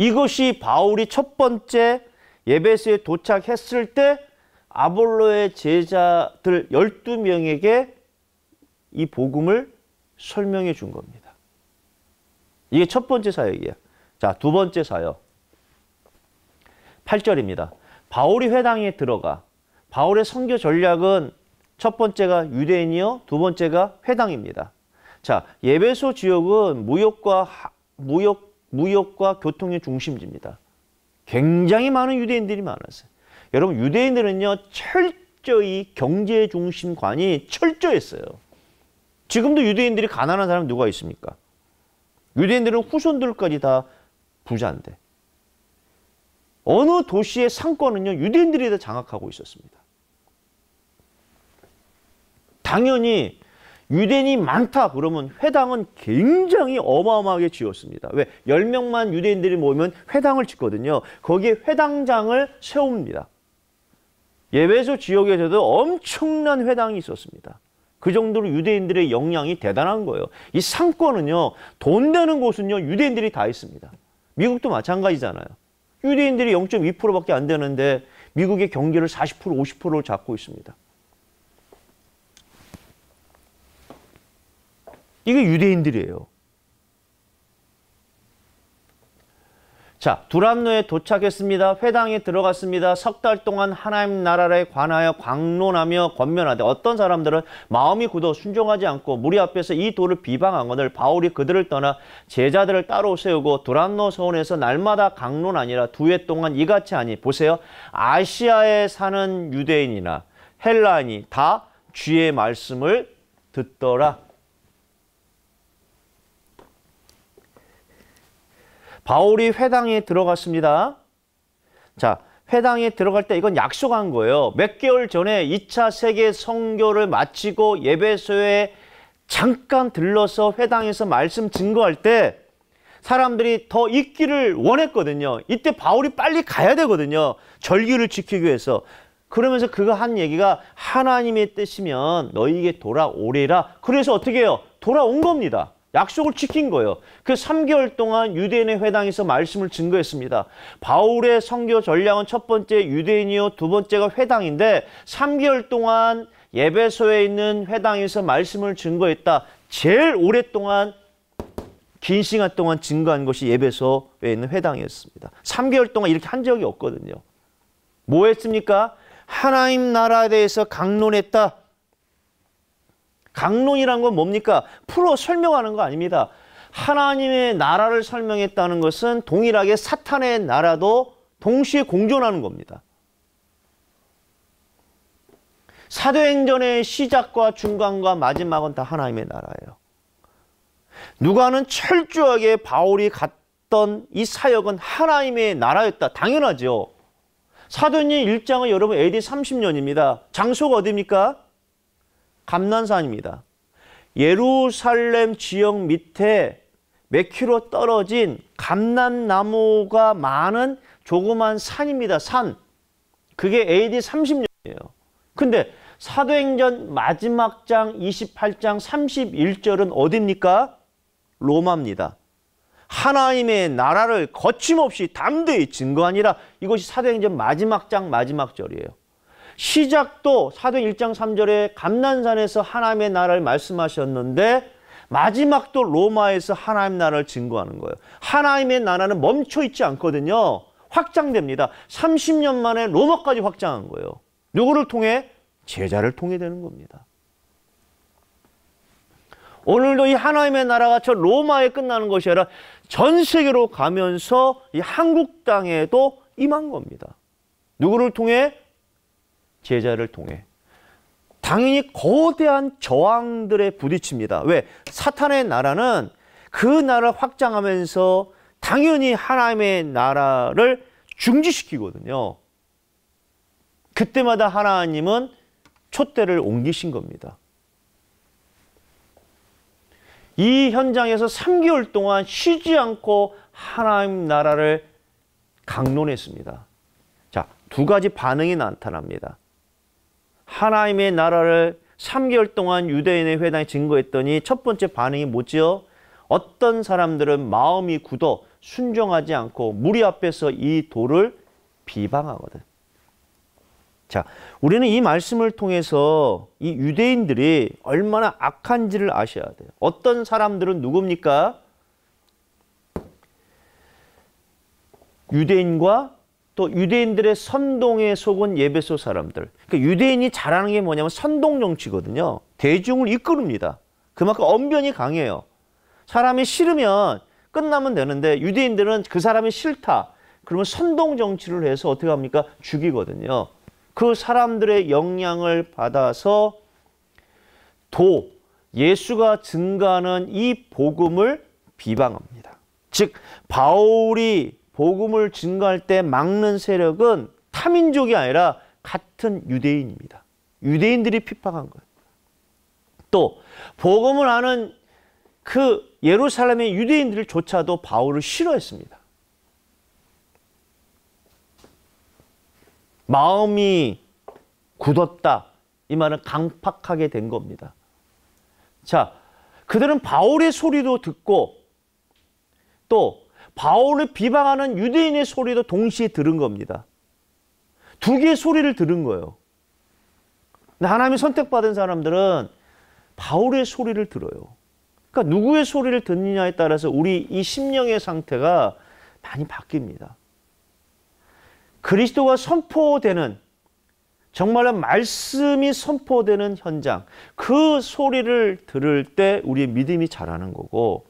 이것이 바울이 첫 번째 예베스에 도착했을 때 아볼로의 제자들 12명에게 이 복음을 설명해 준 겁니다. 이게 첫 번째 사역이야. 자, 두 번째 사역. 8절입니다. 바울이 회당에 들어가 바울의 선교 전략은 첫 번째가 유대인이요, 두 번째가 회당입니다. 자, 예배소 지역은 무역과 무역 무역과 교통의 중심지입니다. 굉장히 많은 유대인들이 많았어요. 여러분 유대인들은요 철저히 경제 중심관이 철저했어요. 지금도 유대인들이 가난한 사람 누가 있습니까? 유대인들은 후손들까지 다 부자인데 어느 도시의 상권은요 유대인들이 다 장악하고 있었습니다. 당연히 유대인이 많다 그러면 회당은 굉장히 어마어마하게 지었습니다. 왜? 1명만 0 유대인들이 모이면 회당을 짓거든요. 거기에 회당장을 세웁니다. 예배소 지역에서도 엄청난 회당이 있었습니다. 그 정도로 유대인들의 역량이 대단한 거예요. 이 상권은요, 돈 되는 곳은요, 유대인들이 다 있습니다. 미국도 마찬가지잖아요. 유대인들이 0.2%밖에 안 되는데 미국의 경제를 40% 50%를 잡고 있습니다. 이게 유대인들이에요. 자, 두람노에 도착했습니다. 회당에 들어갔습니다. 석 달 동안 하나님 나라에 관하여 광론하며 권면하되 어떤 사람들은 마음이 굳어 순종하지 않고 무리 앞에서 이 돌을 비방한거늘 바울이 그들을 떠나 제자들을 따로 세우고 두람노 서원에서 날마다 강론 아니라 두 해 동안 이같이 하니 보세요. 아시아에 사는 유대인이나 헬라인이 다 주의 말씀을 듣더라. 바울이 회당에 들어갔습니다. 자, 회당에 들어갈 때 이건 약속한 거예요. 몇 개월 전에 2차 세계 선교를 마치고 예배소에 잠깐 들러서 회당에서 말씀 증거할 때 사람들이 더 있기를 원했거든요. 이때 바울이 빨리 가야 되거든요. 절기를 지키기 위해서. 그러면서 그가 한 얘기가 하나님의 뜻이면 너희에게 돌아오리라. 그래서 어떻게 해요? 돌아온 겁니다. 약속을 지킨 거예요. 그 3개월 동안 유대인의 회당에서 말씀을 증거했습니다. 바울의 선교 전략은 첫 번째 유대인이요, 두 번째가 회당인데 3개월 동안 예배소에 있는 회당에서 말씀을 증거했다. 제일 오랫동안 긴 시간 동안 증거한 것이 예배소에 있는 회당이었습니다. 3개월 동안 이렇게 한 적이 없거든요. 뭐 했습니까? 하나님 나라에 대해서 강론했다. 강론이란 건 뭡니까? 풀어 설명하는 거 아닙니다. 하나님의 나라를 설명했다는 것은 동일하게 사탄의 나라도 동시에 공존하는 겁니다. 사도행전의 시작과 중간과 마지막은 다 하나님의 나라예요. 누가는 철저하게 바울이 갔던 이 사역은 하나님의 나라였다. 당연하죠. 사도행전 1장은 여러분 AD 30년입니다. 장소가 어디입니까? 감난산입니다. 예루살렘 지역 밑에 몇 킬로 떨어진 감난나무가 많은 조그만 산입니다. 산. 그게 AD 30년이에요. 근데 사도행전 마지막 장 28장 31절은 어딥니까? 로마입니다. 하나님의 나라를 거침없이 담대히 증거하니라 이것이 사도행전 마지막 장 마지막 절이에요. 시작도 사도 1장 3절에 감난산에서 하나님의 나라를 말씀하셨는데 마지막도 로마에서 하나님 나라를 증거하는 거예요. 하나님의 나라는 멈춰 있지 않거든요. 확장됩니다. 30년 만에 로마까지 확장한 거예요. 누구를 통해? 제자를 통해 되는 겁니다. 오늘도 이 하나님의 나라가 저 로마에 끝나는 것이 아니라 전 세계로 가면서 이 한국 땅에도 임한 겁니다. 누구를 통해? 제자를 통해 당연히 거대한 저항들에 부딪힙니다. 왜? 사탄의 나라는 그 나라를 확장하면서 당연히 하나님의 나라를 중지시키거든요. 그때마다 하나님은 촛대를 옮기신 겁니다. 이 현장에서 3개월 동안 쉬지 않고 하나님 나라를 강론했습니다. 자, 두 가지 반응이 나타납니다. 하나님의 나라를 3개월 동안 유대인의 회당에 증거했더니 첫 번째 반응이 뭐지요? 어떤 사람들은 마음이 굳어 순종하지 않고 무리 앞에서 이 돌을 비방하거든. 자, 우리는 이 말씀을 통해서 이 유대인들이 얼마나 악한지를 아셔야 돼요. 어떤 사람들은 누굽니까? 유대인과 또 유대인들의 선동에 속은 예배소 사람들. 그러니까 유대인이 잘하는 게 뭐냐면 선동 정치거든요. 대중을 이끌습니다. 그만큼 언변이 강해요. 사람이 싫으면 끝나면 되는데 유대인들은 그 사람이 싫다. 그러면 선동 정치를 해서 어떻게 합니까? 죽이거든요. 그 사람들의 영향을 받아서 도 예수가 증가하는 이 복음을 비방합니다. 즉 바울이 복음을 증거할 때 막는 세력은 타민족이 아니라 같은 유대인입니다. 유대인들이 핍박한 거예요. 또 복음을 하는 그 예루살렘의 유대인들조차도 바울을 싫어했습니다. 마음이 굳었다. 이 말은 강팍하게 된 겁니다. 자, 그들은 바울의 소리도 듣고 또 바울을 비방하는 유대인의 소리도 동시에 들은 겁니다. 두 개의 소리를 들은 거예요. 하나님이 선택받은 사람들은 바울의 소리를 들어요. 그러니까 누구의 소리를 듣느냐에 따라서 우리 이 심령의 상태가 많이 바뀝니다. 그리스도가 선포되는 정말로 말씀이 선포되는 현장 그 소리를 들을 때 우리의 믿음이 자라는 거고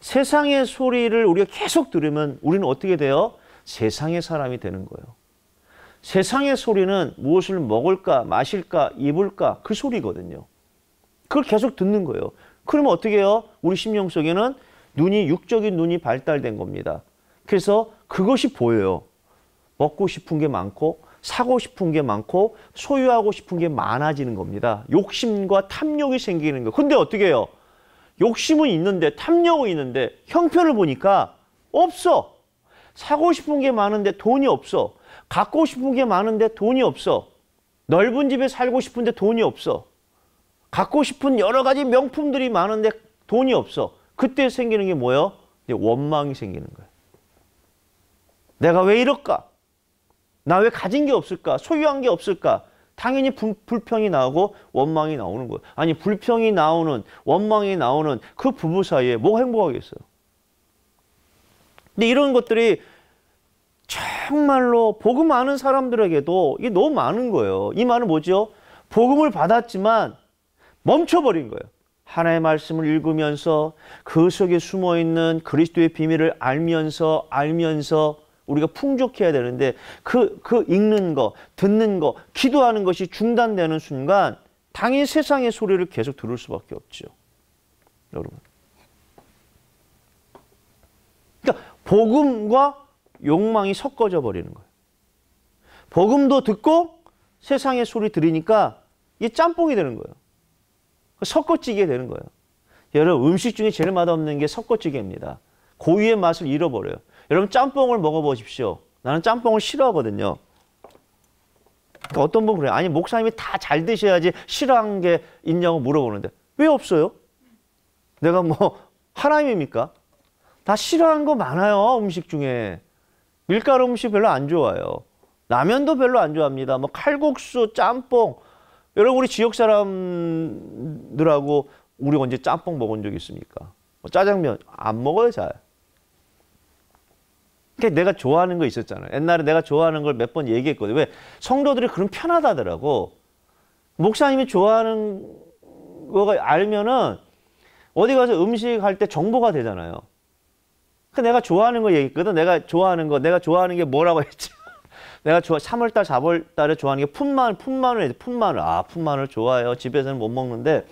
세상의 소리를 우리가 계속 들으면 우리는 어떻게 돼요? 세상의 사람이 되는 거예요. 세상의 소리는 무엇을 먹을까, 마실까, 입을까 그 소리거든요. 그걸 계속 듣는 거예요. 그러면 어떻게 해요? 우리 심령 속에는 눈이 육적인 눈이 발달된 겁니다. 그래서 그것이 보여요. 먹고 싶은 게 많고 사고 싶은 게 많고 소유하고 싶은 게 많아지는 겁니다. 욕심과 탐욕이 생기는 거. 근데 어떻게 해요? 욕심은 있는데 탐욕은 있는데 형편을 보니까 없어. 사고 싶은 게 많은데 돈이 없어. 갖고 싶은 게 많은데 돈이 없어. 넓은 집에 살고 싶은데 돈이 없어. 갖고 싶은 여러 가지 명품들이 많은데 돈이 없어. 그때 생기는 게 뭐예요? 원망이 생기는 거예요. 내가 왜 이럴까? 나 왜 가진 게 없을까? 소유한 게 없을까? 당연히 불, 불평이 나오고 원망이 나오는 거예요. 아니 불평이 나오는 원망이 나오는 그 부부 사이에 뭐가 행복하겠어요. 근데 이런 것들이 정말로 복음 아는 사람들에게도 이게 너무 많은 거예요. 이 말은 뭐죠? 복음을 받았지만 멈춰버린 거예요. 하나의 말씀을 읽으면서 그 속에 숨어 있는 그리스도의 비밀을 알면서 알면서 우리가 풍족해야 되는데 그, 그 읽는 거, 듣는 거, 기도하는 것이 중단되는 순간 당연히 세상의 소리를 계속 들을 수밖에 없죠. 여러분. 그러니까 복음과 욕망이 섞어져 버리는 거예요. 복음도 듣고 세상의 소리 들으니까 이게 짬뽕이 되는 거예요. 섞어찌게 되는 거예요. 여러분 음식 중에 제일 맛없는 게 섞어찌개입니다. 고유의 맛을 잃어버려요. 여러분 짬뽕을 먹어보십시오. 나는 짬뽕을 싫어하거든요. 그러니까 어떤 분 그래요. 아니 목사님이 다 잘 드셔야지 싫어한 게 있냐고 물어보는데 왜 없어요? 내가 뭐 하나님입니까? 다 싫어하는 거 많아요 음식 중에. 밀가루 음식 별로 안 좋아요. 라면도 별로 안 좋아합니다. 뭐 칼국수, 짬뽕. 여러분 우리 지역 사람들하고 우리 언제 짬뽕 먹은 적 있습니까? 뭐 짜장면 안 먹어요 잘. 내가 좋아하는 거 있었잖아요. 옛날에 내가 좋아하는 걸 몇 번얘기했거든 왜? 성도들이 그럼 편하다더라고. 목사님이 좋아하는 거가 알면은 어디 가서 음식 할 때 정보가 되잖아요. 그 내가 좋아하는 거 얘기했거든. 내가 좋아하는 거, 내가 좋아하는 게 뭐라고 했지? 내가 좋아 3월달, 4월달에 좋아하는 게품마늘품마늘품마늘 아, 품마늘 좋아해요. 집에서는 못 먹는데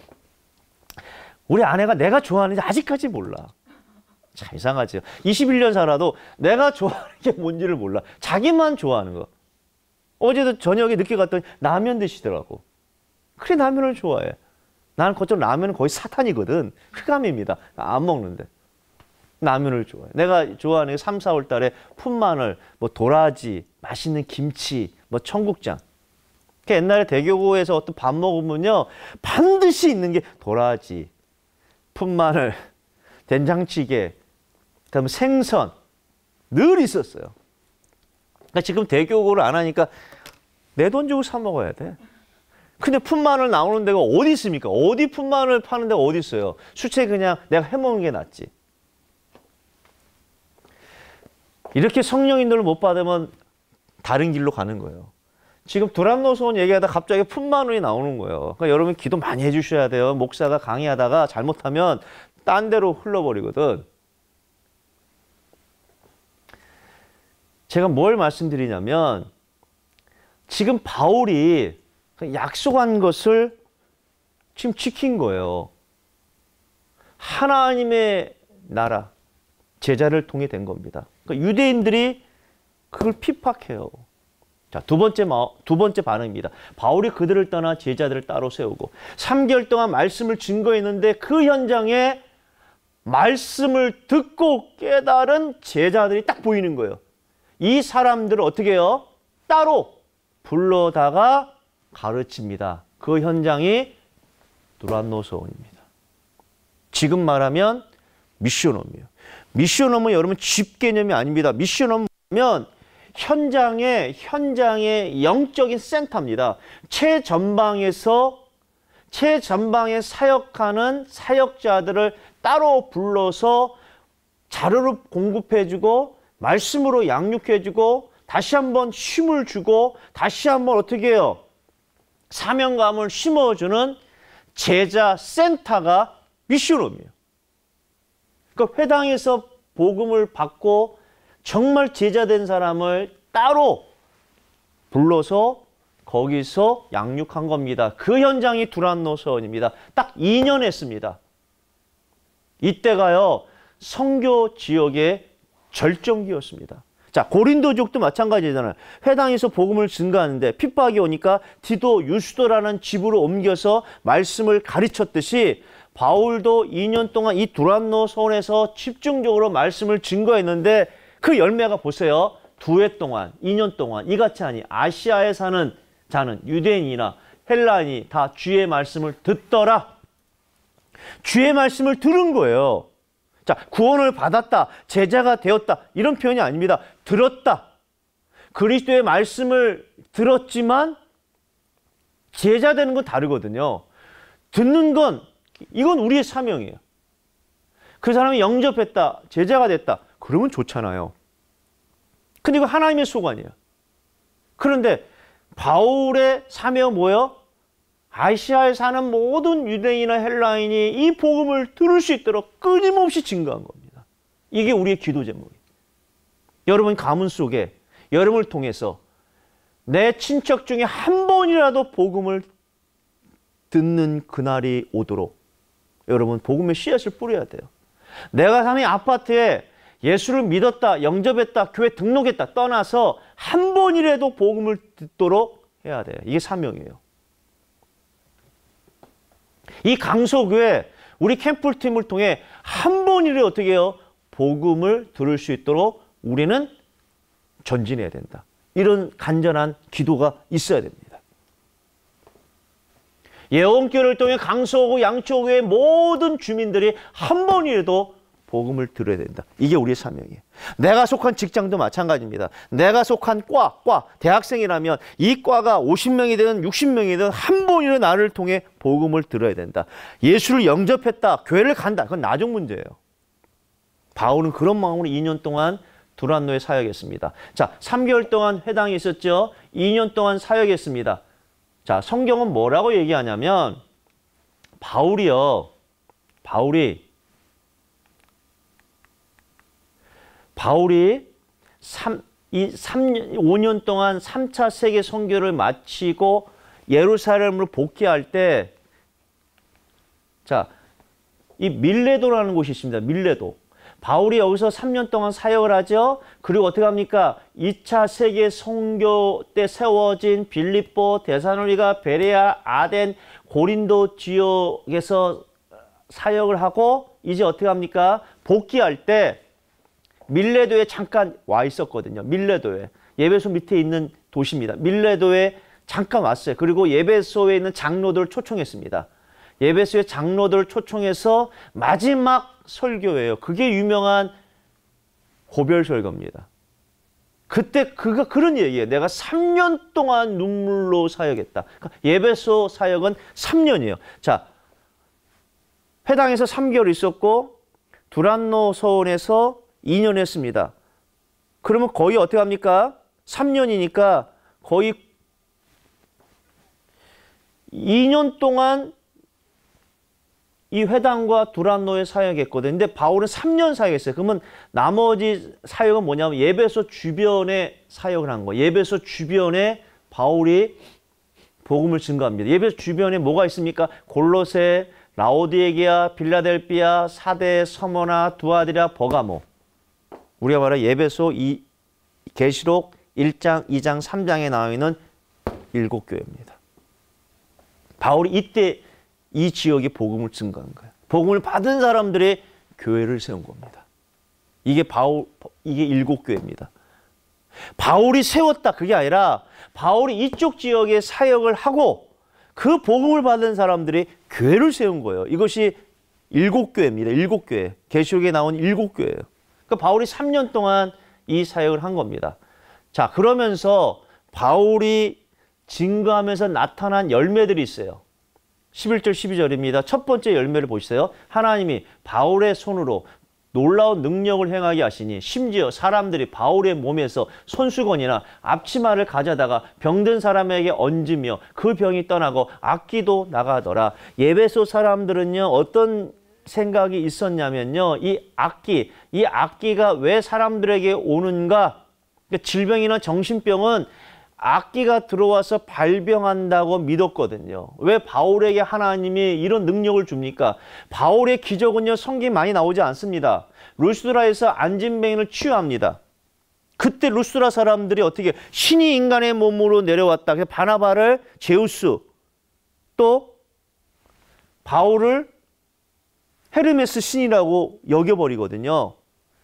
우리 아내가 내가 좋아하는지 아직까지 몰라. 참이상하죠 21년 살아도 내가 좋아하는 게 뭔지를 몰라. 자기만 좋아하는 거. 어제도 저녁에 늦게 갔더니 라면 드시더라고. 그래 라면을 좋아해. 나는 그쪽 라면은 거의 사탄이거든. 흑암입니다. 안 먹는데. 라면을 좋아해. 내가 좋아하는 게 3, 4월 달에 풋마늘, 뭐 도라지, 맛있는 김치, 뭐 청국장. 그 옛날에 대교구에서 어떤 밥 먹으면요. 반드시 있는 게 도라지, 풋마늘, 된장찌개, 그다음 생선 늘 있었어요. 그러니까 지금 대교구를 안 하니까 내 돈 주고 사 먹어야 돼. 근데 풋마늘 나오는 데가 어디 있습니까? 어디 풋마늘 파는 데가 어디 있어요? 수채 그냥 내가 해먹는 게 낫지. 이렇게 성령 인도를 못 받으면 다른 길로 가는 거예요. 지금 도람노소원 얘기하다 갑자기 풋마늘이 나오는 거예요. 그러니까 여러분 기도 많이 해주셔야 돼요. 목사가 강의하다가 잘못하면 딴 데로 흘러버리거든. 제가 뭘 말씀드리냐면 지금 바울이 약속한 것을 지금 지킨 거예요. 하나님의 나라, 제자를 통해 된 겁니다. 그러니까 유대인들이 그걸 핍박해요. 자, 두 번째, 두 번째 반응입니다. 바울이 그들을 떠나 제자들을 따로 세우고 3개월 동안 말씀을 증거했는데 그 현장에 말씀을 듣고 깨달은 제자들이 딱 보이는 거예요. 이 사람들을 어떻게 해요? 따로 불러다가 가르칩니다. 그 현장이 누란노소원입니다. 지금 말하면 미션홈이에요. 미션홈은 여러분 집 개념이 아닙니다. 미션홈은 현장의 현장의 영적인 센터입니다. 최전방에서 최전방에 사역하는 사역자들을 따로 불러서 자료를 공급해주고 말씀으로 양육해주고 다시 한번 힘을 주고 다시 한번 어떻게 해요? 사명감을 심어주는 제자 센터가 미슈룸이에요. 그러니까 회당에서 복음을 받고 정말 제자 된 사람을 따로 불러서 거기서 양육한 겁니다. 그 현장이 두란노선입니다. 딱 2년 했습니다. 이때가요. 성교 지역의 절정기였습니다. 자, 고린도족도 마찬가지잖아요. 회당에서 복음을 증가하는데 핍박이 오니까 디도 유수도라는 집으로 옮겨서 말씀을 가르쳤듯이 바울도 2년 동안 이 두란노 손에서 집중적으로 말씀을 증거했는데 그 열매가 보세요. 두 해 동안, 2년 동안 이같이 하니 아시아에 사는 자는 유대인이나 헬라인이 다 주의 말씀을 듣더라. 주의 말씀을 들은 거예요. 자, 구원을 받았다, 제자가 되었다 이런 표현이 아닙니다. 들었다. 그리스도의 말씀을 들었지만 제자 되는 건 다르거든요. 듣는 건 이건 우리의 사명이에요. 그 사람이 영접했다, 제자가 됐다. 그러면 좋잖아요. 근데 이거 하나님의 소관이에요. 그런데 바울의 사명 뭐예요? 아시아에 사는 모든 유대인이나 헬라인이 이 복음을 들을 수 있도록 끊임없이 증거한 겁니다. 이게 우리의 기도 제목입니다. 여러분 가문 속에 여러분을 통해서 내 친척 중에 한 번이라도 복음을 듣는 그날이 오도록 여러분 복음의 씨앗을 뿌려야 돼요. 내가 사는 아파트에 예수를 믿었다, 영접했다, 교회 등록했다 떠나서 한 번이라도 복음을 듣도록 해야 돼요. 이게 사명이에요. 이 강서교회 우리 캠플팀을 통해 한 번이라도 어떻게 해요? 복음을 들을 수 있도록 우리는 전진해야 된다. 이런 간절한 기도가 있어야 됩니다. 예원교를 통해 강서구 양초구의 모든 주민들이 한 번이라도 복음을 들어야 된다. 이게 우리의 사명이에요. 내가 속한 직장도 마찬가지입니다. 내가 속한 과, 과, 대학생이라면 이 과가 50명이든 60명이든 한 번이라도 나를 통해 복음을 들어야 된다. 예수를 영접했다. 교회를 간다. 그건 나중 문제예요. 바울은 그런 마음으로 2년 동안 두란노에 사역했습니다. 자, 3개월 동안 회당에 있었죠. 2년 동안 사역했습니다. 자, 성경은 뭐라고 얘기하냐면 바울이요. 바울이 바울이 3, 이 3, 5년 동안 3차 세계 선교를 마치고 예루살렘으로 복귀할 때 자, 이 밀레도라는 곳이 있습니다. 밀레도. 바울이 여기서 3년 동안 사역을 하죠. 그리고 어떻게 합니까? 2차 세계 선교 때 세워진 빌립보, 데사놀리가, 베레아, 아덴, 고린도 지역에서 사역을 하고 이제 어떻게 합니까? 복귀할 때 밀레도에 잠깐 와 있었거든요. 밀레도에. 예배소 밑에 있는 도시입니다. 밀레도에 잠깐 왔어요. 그리고 예배소에 있는 장로들을 초청했습니다. 예배소에 장로들을 초청해서 마지막 설교예요. 그게 유명한 고별 설교입니다. 그때 그가 그런 얘기예요. 내가 3년 동안 눈물로 사역했다. 그러니까 예배소 사역은 3년이에요. 자, 회당에서 3개월 있었고 두란노 서원에서 2년 했습니다. 그러면 거의 어떻게 합니까? 3년이니까 거의 2년 동안 이 회당과 두란노에 사역했거든요. 근데 바울은 3년 사역했어요. 그러면 나머지 사역은 뭐냐면 예배소 주변에 사역을 한 거예요. 예배소 주변에 바울이 복음을 증거합니다. 예배소 주변에 뭐가 있습니까? 골로세, 라오디에게아 빌라델비아, 사대, 서머나, 두아디라, 버가모. 우리가 말해 예배소 이 계시록 1장, 2장, 3장에 나와 있는 일곱 교회입니다. 바울이 이때 이 지역에 복음을 증거한 거예요. 복음을 받은 사람들의 교회를 세운 겁니다. 이게 바울 이게 일곱 교회입니다. 바울이 세웠다 그게 아니라 바울이 이쪽 지역에 사역을 하고 그 복음을 받은 사람들이 교회를 세운 거예요. 이것이 일곱 교회입니다. 일곱 교회. 계시록에 나온 일곱 교회예요. 그 바울이 3년 동안 이 사역을 한 겁니다. 자, 그러면서 바울이 증거하면서 나타난 열매들이 있어요. 11절, 12절입니다. 첫 번째 열매를 보시세요. 하나님이 바울의 손으로 놀라운 능력을 행하게 하시니 심지어 사람들이 바울의 몸에서 손수건이나 앞치마를 가져다가 병든 사람에게 얹으며 그 병이 떠나고 악기도 나가더라. 예배소 사람들은요 어떤 생각이 있었냐면요. 이 악기, 이 악기가 왜 사람들에게 오는가? 그러니까 질병이나 정신병은 악기가 들어와서 발병한다고 믿었거든요. 왜 바울에게 하나님이 이런 능력을 줍니까? 바울의 기적은요, 성경에 많이 나오지 않습니다. 루스라에서 안진뱅이를 치유합니다. 그때 루스라 사람들이 어떻게 신이 인간의 몸으로 내려왔다. 바나바를 제우스 또 바울을 헤르메스 신이라고 여겨버리거든요.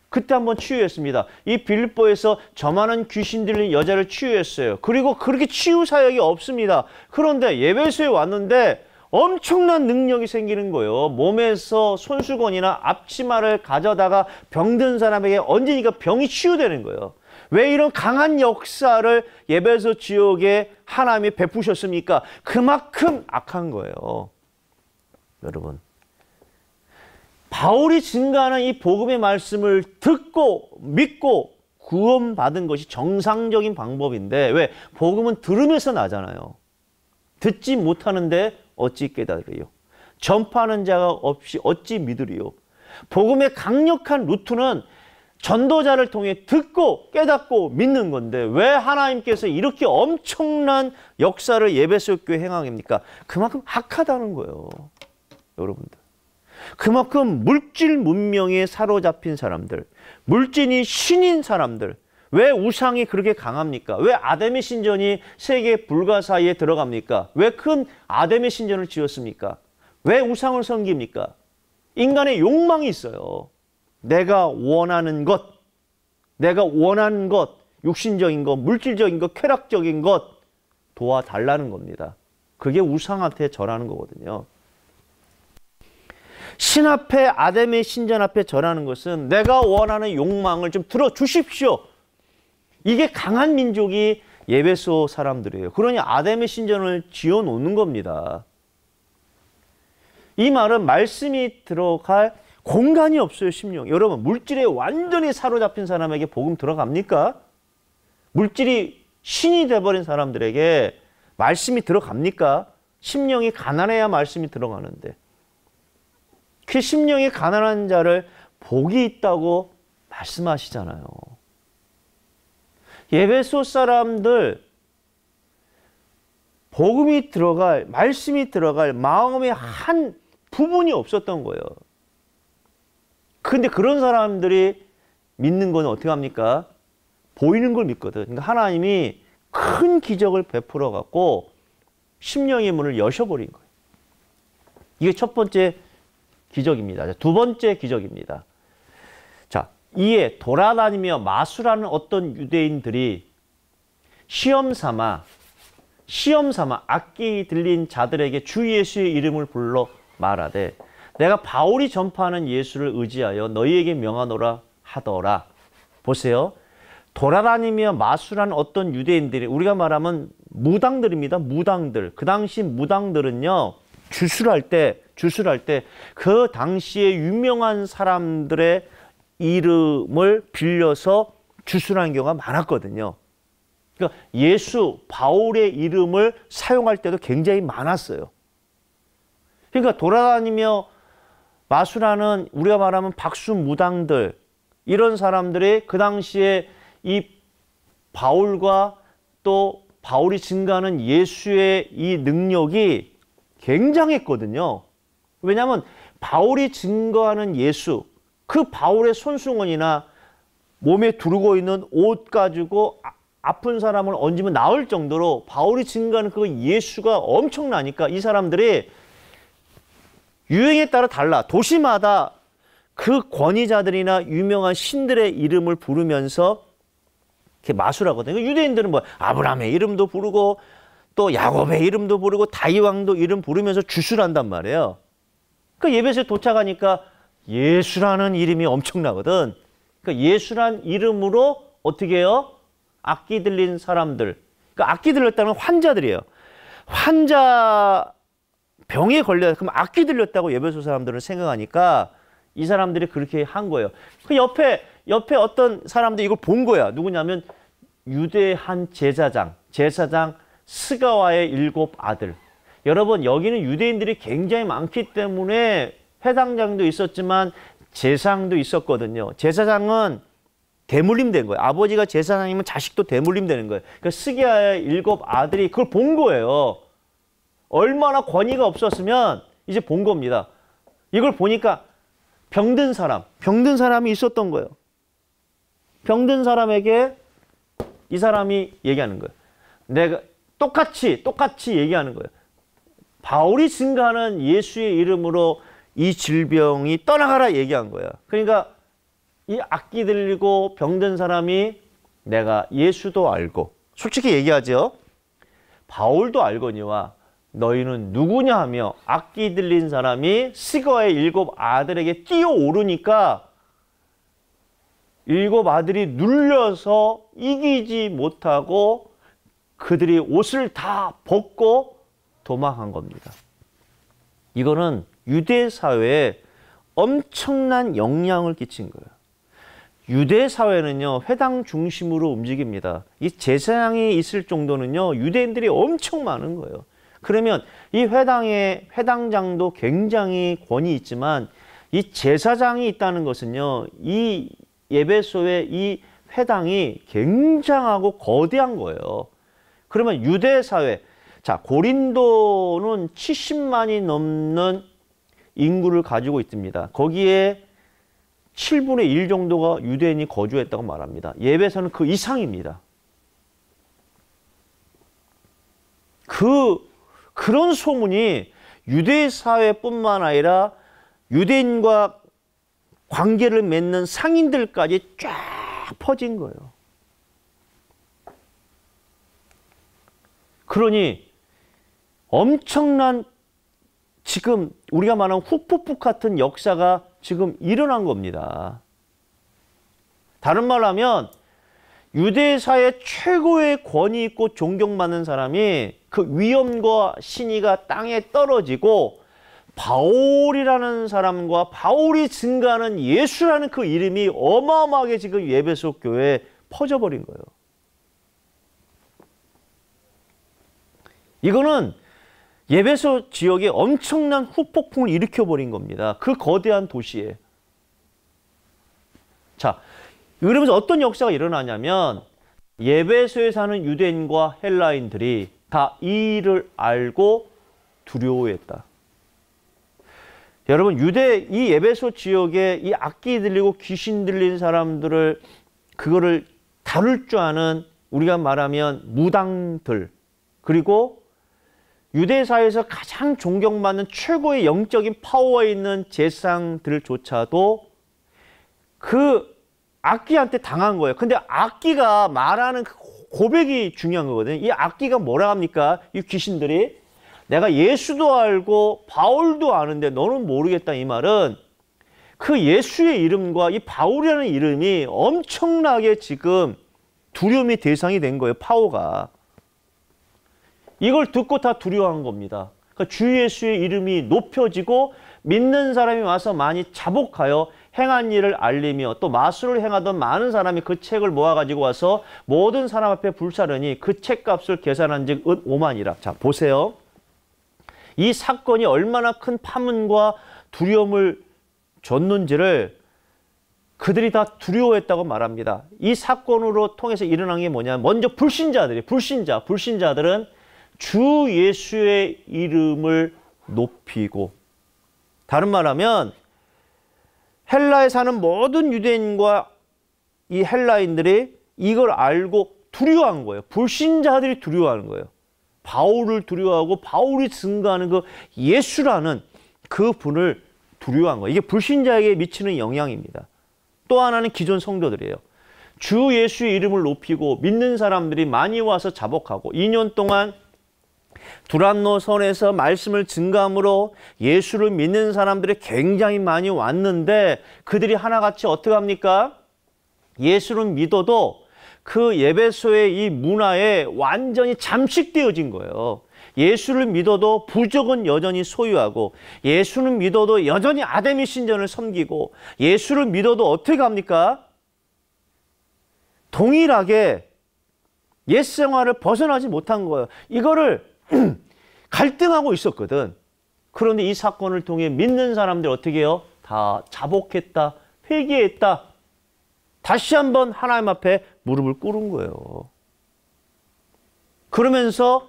그때 한번 치유했습니다. 이 빌보에서 저만한 귀신 들린 여자를 치유했어요. 그리고 그렇게 치유 사역이 없습니다. 그런데 예배소에 왔는데 엄청난 능력이 생기는 거예요. 몸에서 손수건이나 앞치마를 가져다가 병든 사람에게 얹으니까 병이 치유되는 거예요. 왜 이런 강한 역사를 예배소 지옥에 하나님이 베푸셨습니까? 그만큼 악한 거예요. 여러분. 바울이 증가하는 이 복음의 말씀을 듣고 믿고 구원받은 것이 정상적인 방법인데 왜 복음은 들으면서 나잖아요. 듣지 못하는데 어찌 깨달으리요? 전파하는 자가 없이 어찌 믿으리요? 복음의 강력한 루트는 전도자를 통해 듣고 깨닫고 믿는 건데 왜 하나님께서 이렇게 엄청난 역사를 예배소교회 행하입니까? 그만큼 악하다는 거예요. 여러분들. 그만큼 물질 문명에 사로잡힌 사람들, 물질이 신인 사람들, 왜 우상이 그렇게 강합니까? 왜아데의 신전이 세계 불가사에 의 들어갑니까? 왜 큰아데의 신전을 지었습니까? 왜 우상을 섬깁니까? 인간의 욕망이 있어요. 내가 원하는 것, 내가 원하는 것, 육신적인 것, 물질적인 것, 쾌락적인 것 도와달라는 겁니다. 그게 우상한테 절하는 거거든요. 신 앞에 아담의 신전 앞에 전하는 것은 내가 원하는 욕망을 좀 들어주십시오. 이게 강한 민족이 예배소 사람들이에요. 그러니 아담의 신전을 지어놓는 겁니다. 이 말은 말씀이 들어갈 공간이 없어요, 심령. 여러분, 물질에 완전히 사로잡힌 사람에게 복음 들어갑니까? 물질이 신이 돼버린 사람들에게 말씀이 들어갑니까? 심령이 가난해야 말씀이 들어가는데. 특히 그 심령이 가난한 자를 복이 있다고 말씀하시잖아요. 예배소 사람들 복음이 들어갈 말씀이 들어갈 마음의 한 부분이 없었던 거예요. 근데 그런 사람들이 믿는 건 어떻게 합니까? 보이는 걸 믿거든. 그러니까 하나님이 큰 기적을 베풀어 갖고 심령의 문을 여셔버린 거예요. 이게 첫 번째 기적입니다. 두 번째 기적입니다. 자, 이에 돌아다니며 마술하는 어떤 유대인들이 시험 삼아 시험 삼아 악기 들린 자들에게 주 예수의 이름을 불러 말하되 내가 바울이 전파하는 예수를 의지하여 너희에게 명하노라 하더라. 보세요. 돌아다니며 마술한 어떤 유대인들이 우리가 말하면 무당들입니다. 무당들. 그 당시 무당들은요. 주술할 때 주술 할때 그 당시에 유명한 사람들의 이름을 빌려서 주술한 경우가 많았거든요. 그러니까 예수, 바울의 이름을 사용할 때도 굉장히 많았어요. 그러니까 돌아다니며 마술하는 우리가 말하면 박수 무당들 이런 사람들이 그 당시에 이 바울과 또 바울이 증가하는 예수의 이 능력이 굉장했거든요. 왜냐하면 바울이 증거하는 예수, 그 바울의 손수건이나 몸에 두르고 있는 옷 가지고 아, 아픈 사람을 얹으면 나을 정도로 바울이 증거하는 그 예수가 엄청나니까 이 사람들이 유행에 따라 달라. 도시마다 그 권위자들이나 유명한 신들의 이름을 부르면서 이렇게 마술하거든요. 그러니까 유대인들은 뭐 아브라함의 이름도 부르고 또 야곱의 이름도 부르고 다이왕도 이름 부르면서 주술한단 말이에요. 그 예배소에 도착하니까 예수라는 이름이 엄청나거든. 그 예수란 이름으로 어떻게 해요? 악기 들린 사람들. 그 악기 들렸다는 환자들이에요. 환자 병에 걸려 그럼 악기 들렸다고 예배소 사람들은 생각하니까 이 사람들이 그렇게 한 거예요. 그 옆에 옆에 어떤 사람도 이걸 본 거야. 누구냐면 유대 한 제사장, 제사장 스가와의 일곱 아들. 여러분 여기는 유대인들이 굉장히 많기 때문에 회당장도 있었지만 제사장도 있었거든요. 제사장은 대물림 된 거예요. 아버지가 제사장이면 자식도 대물림 되는 거예요. 그러니까 스기야의 일곱 아들이 그걸 본 거예요. 얼마나 권위가 없었으면 이제 본 겁니다. 이걸 보니까 병든 사람, 병든 사람이 있었던 거예요. 병든 사람에게 이 사람이 얘기하는 거예요. 내가 똑같이 똑같이 얘기하는 거예요. 바울이 증가하는 예수의 이름으로 이 질병이 떠나가라 얘기한 거야. 그러니까 이 악기 들리고 병든 사람이 내가 예수도 알고 솔직히 얘기하죠. 바울도 알거니와 너희는 누구냐 하며 악기 들린 사람이 시거의 일곱 아들에게 뛰어오르니까 일곱 아들이 눌려서 이기지 못하고 그들이 옷을 다 벗고 도망한 겁니다. 이거는 유대 사회에 엄청난 영향을 끼친 거예요. 유대 사회는요 회당 중심으로 움직입니다. 이 제사장이 있을 정도는요 유대인들이 엄청 많은 거예요. 그러면 이 회당의 회당장도 굉장히 권위 있지만 이 제사장이 있다는 것은요 이 예배소의 이 회당이 굉장하고 거대한 거예요. 그러면 유대 사회 자, 고린도는 70만이 넘는 인구를 가지고 있습니다. 거기에 7분의 1 정도가 유대인이 거주했다고 말합니다. 예배서는 그 이상입니다. 그, 그런 소문이 유대 사회뿐만 아니라 유대인과 관계를 맺는 상인들까지 쫙 퍼진 거예요. 그러니 엄청난 지금 우리가 말하는 후폭풍 같은 역사가 지금 일어난 겁니다. 다른 말로 하면 유대사의 최고의 권위 있고 존경받는 사람이 그 위엄과 신의가 땅에 떨어지고 바울이라는 사람과 바울이 증가하는 예수라는 그 이름이 어마어마하게 지금 예배소 교회에 퍼져버린 거예요. 이거는 예배소 지역에 엄청난 후폭풍을 일으켜버린 겁니다. 그 거대한 도시에. 자, 그러면서 어떤 역사가 일어나냐면 예배소에 사는 유대인과 헬라인들이 다 이 일을 알고 두려워했다. 여러분 유대 이 예배소 지역에 이 악기 들리고 귀신 들린 사람들을 그거를 다룰 줄 아는 우리가 말하면 무당들 그리고 유대사에서 가장 존경받는 최고의 영적인 파워에 있는 재상들조차도 그 악기한테 당한 거예요. 근데 악기가 말하는 그 고백이 중요한 거거든요. 이 악기가 뭐라 합니까? 이 귀신들이 내가 예수도 알고 바울도 아는데 너는 모르겠다 이 말은 그 예수의 이름과 이 바울이라는 이름이 엄청나게 지금 두려움의 대상이 된 거예요. 파워가. 이걸 듣고 다 두려워한 겁니다. 그러니까 주 예수의 이름이 높여지고 믿는 사람이 와서 많이 자복하여 행한 일을 알리며 또 마술을 행하던 많은 사람이 그 책을 모아가지고 와서 모든 사람 앞에 불사르니 그 책값을 계산한 즉 5만이라. 자 보세요. 이 사건이 얼마나 큰 파문과 두려움을 줬는지를 그들이 다 두려워했다고 말합니다. 이 사건으로 통해서 일어난 게 뭐냐. 먼저 불신자들이, 불신자, 불신자들은 주 예수의 이름을 높이고 다른 말하면 헬라에 사는 모든 유대인과 이 헬라인들이 이걸 알고 두려워한 거예요. 불신자들이 두려워하는 거예요. 바울을 두려워하고 바울이 증거하는 그 예수라는 그 분을 두려워한 거예요. 이게 불신자에게 미치는 영향입니다. 또 하나는 기존 성도들이에요. 주 예수의 이름을 높이고 믿는 사람들이 많이 와서 자복하고 2년 동안 두란노 선에서 말씀을 증감으로 예수를 믿는 사람들이 굉장히 많이 왔는데 그들이 하나같이 어떻게 합니까? 예수를 믿어도 그 예배소의 이 문화에 완전히 잠식되어진 거예요. 예수를 믿어도 부족은 여전히 소유하고 예수를 믿어도 여전히 아데미 신전을 섬기고 예수를 믿어도 어떻게 합니까? 동일하게 옛 생활을 벗어나지 못한 거예요. 이거를 갈등하고 있었거든. 그런데 이 사건을 통해 믿는 사람들 어떻게 해요? 다 자복했다, 회개했다. 다시 한번 하나님 앞에 무릎을 꿇은 거예요. 그러면서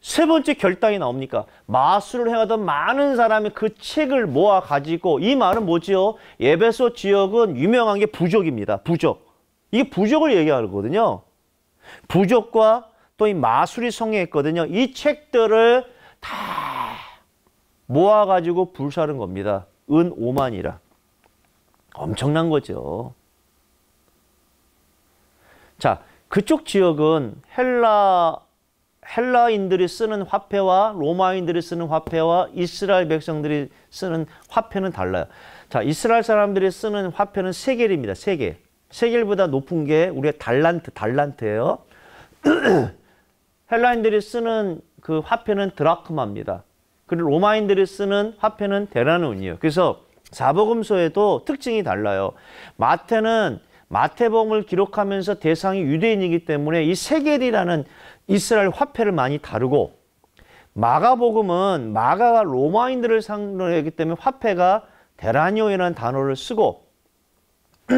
세 번째 결단이 나옵니까? 마술을 행하던 많은 사람이 그 책을 모아 가지고 이 말은 뭐지요? 예배소 지역은 유명한 게 부족입니다. 부족. 이게 부족을 얘기하거든요. 부족과 또이 마술이 성행했거든요. 이 책들을 다 모아가지고 불사른 겁니다. 은 5만이라. 엄청난 거죠. 자, 그쪽 지역은 헬라 헬라인들이 쓰는 화폐와 로마인들이 쓰는 화폐와 이스라엘 백성들이 쓰는 화폐는 달라요. 자, 이스라엘 사람들이 쓰는 화폐는 세겔입니다. 세겔. 세겔보다 높은 게 우리의 달란트, 달란트예요. 헬라인들이 쓰는 그 화폐는 드라크마입니다. 그리고 로마인들이 쓰는 화폐는 데나눈이에요. 그래서 사복음서에도 특징이 달라요. 마태는 마태복음을 기록하면서 대상이 유대인이기 때문에 이 세겔이라는 이스라엘 화폐를 많이 다루고 마가복음은 마가가 로마인들을 상대로 했기 때문에 화폐가 데라니오라는 단어를 쓰고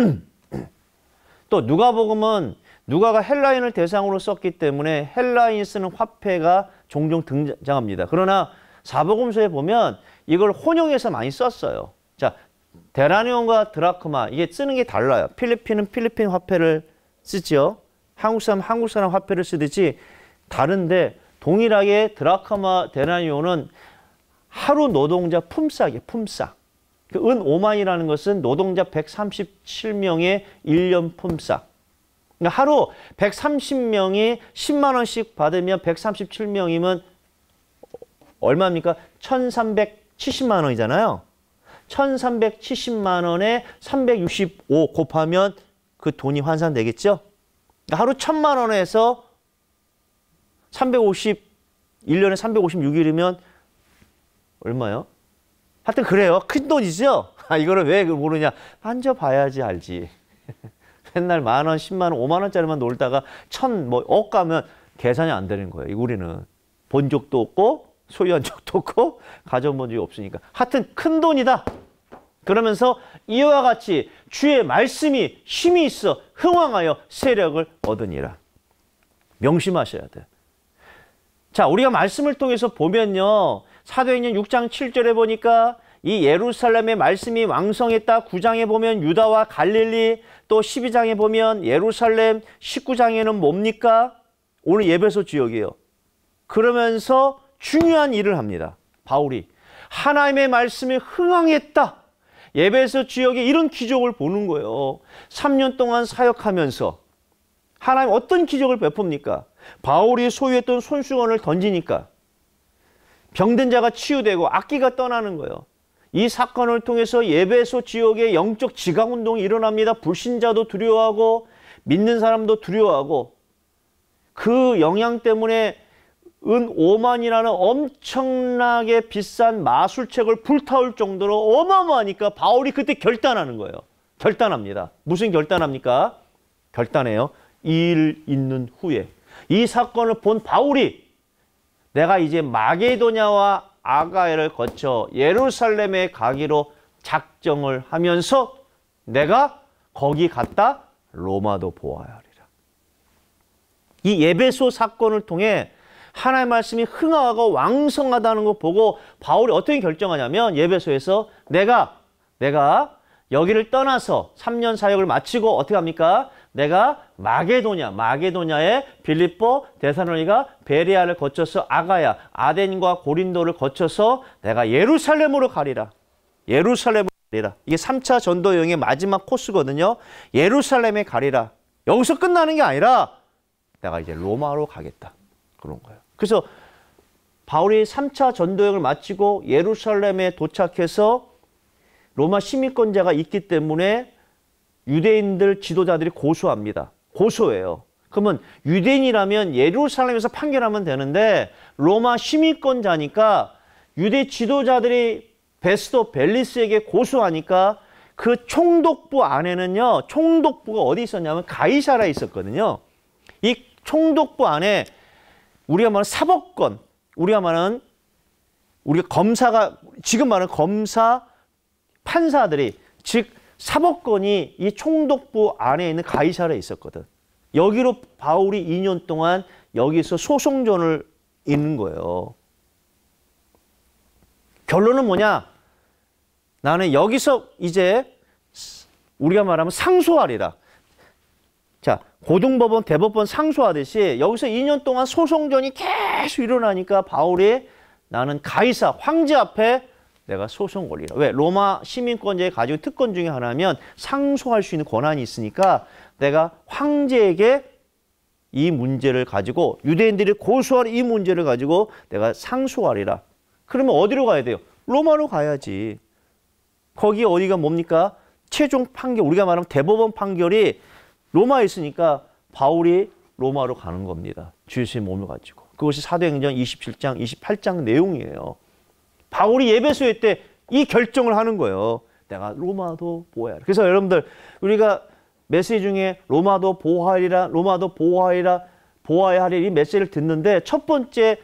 또 누가복음은 누가가 헬라인을 대상으로 썼기 때문에 헬라인 쓰는 화폐가 종종 등장합니다. 그러나 사복음서에 보면 이걸 혼용해서 많이 썼어요. 자, 데라니온과 드라크마 이게 쓰는 게 달라요. 필리핀은 필리핀 화폐를 쓰죠 한국 사람 한국 사람 화폐를 쓰듯이 다른데 동일하게 드라크마 데라니온은 하루 노동자 품삯이에요. 품삯. 그은 5만이라는 것은 노동자 137명의 1년 품삯. 그러니까 하루 130명이 10만 원씩 받으면 137명이면 얼마입니까? 1370만 원이잖아요. 1370만 원에 365 곱하면 그 돈이 환산되겠죠? 그러니까 하루 1000만 원에서 350 1년에 356일이면 얼마요? 하여튼 그래요. 큰 돈이죠? 아, 이거를 왜 모르냐. 앉아봐야지 알지. 맨날 만 원, 십만 원, 오만 원짜리만 놀다가 천, 뭐, 억 가면 계산이 안 되는 거예요. 우리는. 본 적도 없고, 소유한 적도 없고, 가져본 적이 없으니까. 하여튼 큰 돈이다. 그러면서 이와 같이 주의 말씀이 힘이 있어 흥왕하여 세력을 얻으니라. 명심하셔야 돼. 자, 우리가 말씀을 통해서 보면요. 사도행전 6장 7절에 보니까 이 예루살렘의 말씀이 왕성했다. 9장에 보면 유다와 갈릴리, 또 12장에 보면 예루살렘 19장에는 뭡니까? 오늘 예배소 지역이에요. 그러면서 중요한 일을 합니다. 바울이 하나님의 말씀에 흥황했다. 예배소 지역에 이런 기적을 보는 거예요. 3년 동안 사역하면서 하나님 어떤 기적을 베풉니까? 바울이 소유했던 손수건을 던지니까 병든 자가 치유되고 악기가 떠나는 거예요. 이 사건을 통해서 예배소 지역의 영적 지각 운동이 일어납니다. 불신자도 두려워하고 믿는 사람도 두려워하고 그 영향 때문에 은 5만이라는 엄청나게 비싼 마술책을 불타올 정도로 어마어마하니까 바울이 그때 결단하는 거예요. 결단합니다. 무슨 결단합니까? 결단해요. 이일 있는 후에 이 사건을 본 바울이 내가 이제 마게도냐와 아가야를 거쳐 예루살렘에 가기로 작정을 하면서 내가 거기 갔다 로마도 보아야 하리라. 이 예배소 사건을 통해 하나의 말씀이 흥하고 왕성하다는 거 보고 바울이 어떻게 결정하냐면 예배소에서 내가 내가 여기를 떠나서 3년 사역을 마치고 어떻게 합니까? 내가 마게도냐, 마게도냐의 빌립보, 데사로니가 베리아를 거쳐서 아가야, 아덴과 고린도를 거쳐서 내가 예루살렘으로 가리라. 예루살렘으로 가리라. 이게 3차 전도 여행의 마지막 코스거든요. 예루살렘에 가리라. 여기서 끝나는 게 아니라 내가 이제 로마로 가겠다. 그런 거예요. 그래서 바울이 3차 전도여행을 마치고 예루살렘에 도착해서 로마 시민권자가 있기 때문에 유대인들 지도자들이 고소합니다. 고소해요. 그러면 유대인이라면 예루살렘에서 판결하면 되는데 로마 시민권자니까 유대 지도자들이 베스도 벨리스에게 고소하니까 그 총독부 안에는요. 총독부가 어디 있었냐면 가이사라에 있었거든요. 이 총독부 안에 우리가 말하는 사법권, 우리가 말하는 우리가 검사가 지금 말하는 검사 판사들이 즉 사법권이 이 총독부 안에 있는 가이사라에 있었거든. 여기로 바울이 2년 동안 여기서 소송전을 있는 거예요. 결론은 뭐냐? 나는 여기서 이제 우리가 말하면 상소하리라. 자, 고등법원, 대법원 상소하듯이 여기서 2년 동안 소송전이 계속 일어나니까 바울이 나는 가이사, 황제 앞에 내가 소송 권리라. 왜? 로마 시민권제의 가지고 특권 중에 하나면 상소할 수 있는 권한이 있으니까 내가 황제에게 이 문제를 가지고 유대인들이 고소할 이 문제를 가지고 내가 상소하리라. 그러면 어디로 가야 돼요? 로마로 가야지. 거기 어디가 뭡니까? 최종 판결, 우리가 말하면 대법원 판결이 로마에 있으니까 바울이 로마로 가는 겁니다. 주의 몸을 가지고. 그것이 사도행전 27장, 28장 내용이에요. 바울이 예배소에때 이 결정을 하는 거예요. 내가 로마도 보아야. 그래서 여러분들 우리가 메시지 중에 로마도 보아하리라, 로마도 보아하리라, 보아야 하리라 이 메시지를 듣는데 첫 번째